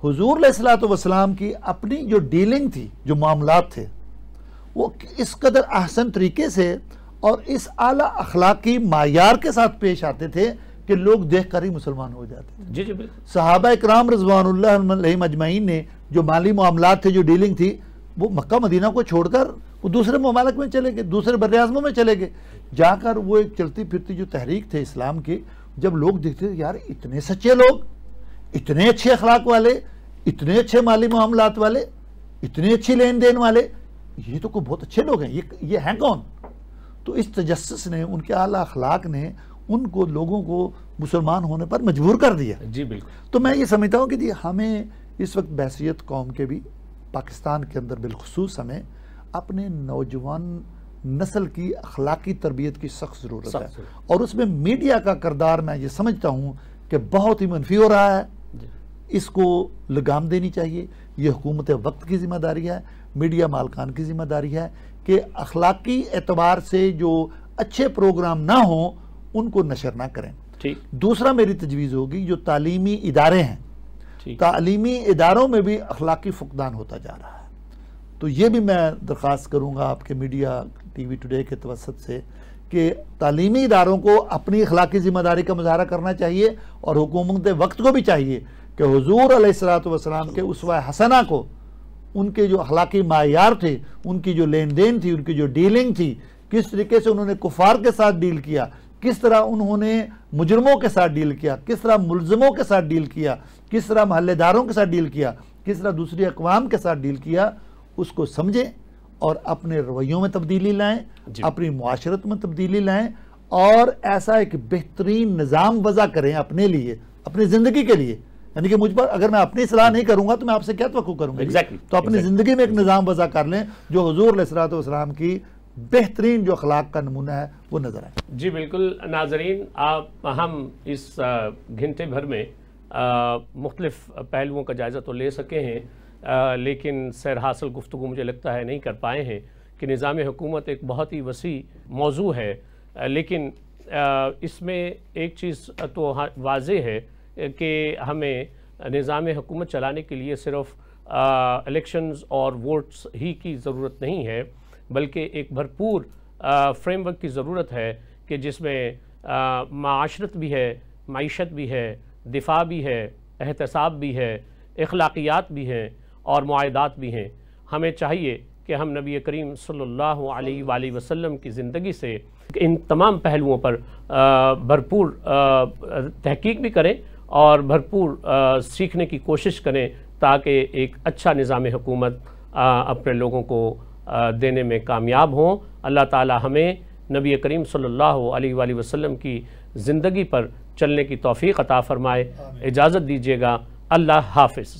C: हजूर सलाम की अपनी जो डीलिंग थी जो मामला थे वो इस कदर आसन तरीके से और इस आला अखलाकी मायार के साथ पेश आते थे कि लोग देख कर ही मुसलमान हो जाते
A: थे जी जी बिल्कुल
C: साहबा कराम रजवान अजमाइन ने जो माली मामला थे जो डीलिंग थी वो मक्का मदीना को छोड़कर वो दूसरे ममालक में चले गए दूसरे बरआज़मों में चले गए जाकर वो एक चलती फिरती जो तहरीक थे इस्लाम की जब लोग देखते थे यार इतने सच्चे लोग इतने अच्छे अखलाक वाले इतने अच्छे माली मामला वाले इतने अच्छे लेन देन वाले ये तो कोई बहुत अच्छे लोग हैं ये ये हैं कौन तो इस तजस ने उनके आला अखलाक ने उनको लोगों को मुसलमान होने पर मजबूर कर दिया जी बिल्कुल तो मैं ये समझता हूँ कि जी हमें इस वक्त बहसीत कौम के भी पाकिस्तान के अंदर बिलखसूस हमें अपने नौजवान नस्ल की अखलाकी तरबियत की सख्त ज़रूरत है और उसमें मीडिया का करदार मैं ये समझता हूँ कि बहुत ही मनफी हो रहा है इसको लगाम देनी चाहिए यह हुकूमत वक्त की जिम्मेदारी है मीडिया मालकान की जिम्मेदारी है कि अखलाकी एतबार से जो अच्छे प्रोग्राम ना हों उनको नशर ना करें दूसरा मेरी तजवीज़ होगी जो तालीमी इदारे हैं तालीमी इदारों में भी अखलाकी फुकदान होता जा रहा है तो ये भी मैं दरख्वास्त करूँगा आपके मीडिया टी वी टुडे के तवसत से कि तालीमी इदारों को अपनी अखलाकी ज़िम्मेदारी का मुजाहरा करना चाहिए और हुकूमत वक्त को भी चाहिए कि हजूर अलैहिस्सलाम के उस हसना को उनके जो अखलाकी मायार थे उनकी जो लेन देन थी उनकी जो डीलिंग थी किस तरीके से उन्होंने कुफार के साथ डील किया किस तरह उन्होंने मुजरमों के साथ डील किया किस तरह मुलजमों के साथ डील किया किस तरह महल्लेदारों के साथ डील किया किस तरह दूसरी अकवाम के साथ डील किया उसको समझें और अपने रवैयों में तब्दीली लाएं अपनी माशरत में तब्दीली लाएं और ऐसा एक बेहतरीन निज़ाम वज़ा करें अपने लिए अपनी ज़िंदगी के लिए यानी कि मुझ पर अगर मैं अपनी सलाह नहीं करूंगा तो मैं आपसे क्या तो करूंगा exactly. तो अपनी exactly. ज़िंदगी में एक निज़ाम वज़ा कर लें जो हजूर सलात की बेहतरीन जो अखलाक का नमूना है वो नज़र आए
A: जी बिल्कुल नाजरीन आप हम इस घंटे भर में मुख्तलिफ पहलुओं का जायज़ा तो ले सके हैं आ, लेकिन सैर हासिल गुफ्तु मुझे लगता है नहीं कर पाए हैं कि निज़ाम हुकूमत एक बहुत ही वसी मौजू है लेकिन इसमें एक चीज़ तो वाज है कि हमें निज़ाम हुकूमत चलाने के लिए सिर्फ इलेक्शंस और वोट्स ही की ज़रूरत नहीं है बल्कि एक भरपूर फ्रेमवर्क की ज़रूरत है कि जिसमें माशरत भी है मीशत भी है दिफा भी है एहतसाब भी है अखलाकियात भी हैं और माहदात भी हैं हमें चाहिए कि हम नबी करीम सल्लल्लाहु अलैहि वसल्लम की ज़िंदगी से इन तमाम पहलुओं पर भरपूर तहकीक भी करें और भरपूर सीखने की कोशिश करें ताकि एक अच्छा निज़ाम हुकूमत अपने लोगों को देने में कामयाब हों अल्लाह ताला हमें नबी करीम सल्लल्लाहु अलैहि वसल्लम की ज़िंदगी पर चलने की तोफ़ी अता फ़रमाए इजाज़त दीजिएगा अल्लाह हाफिज़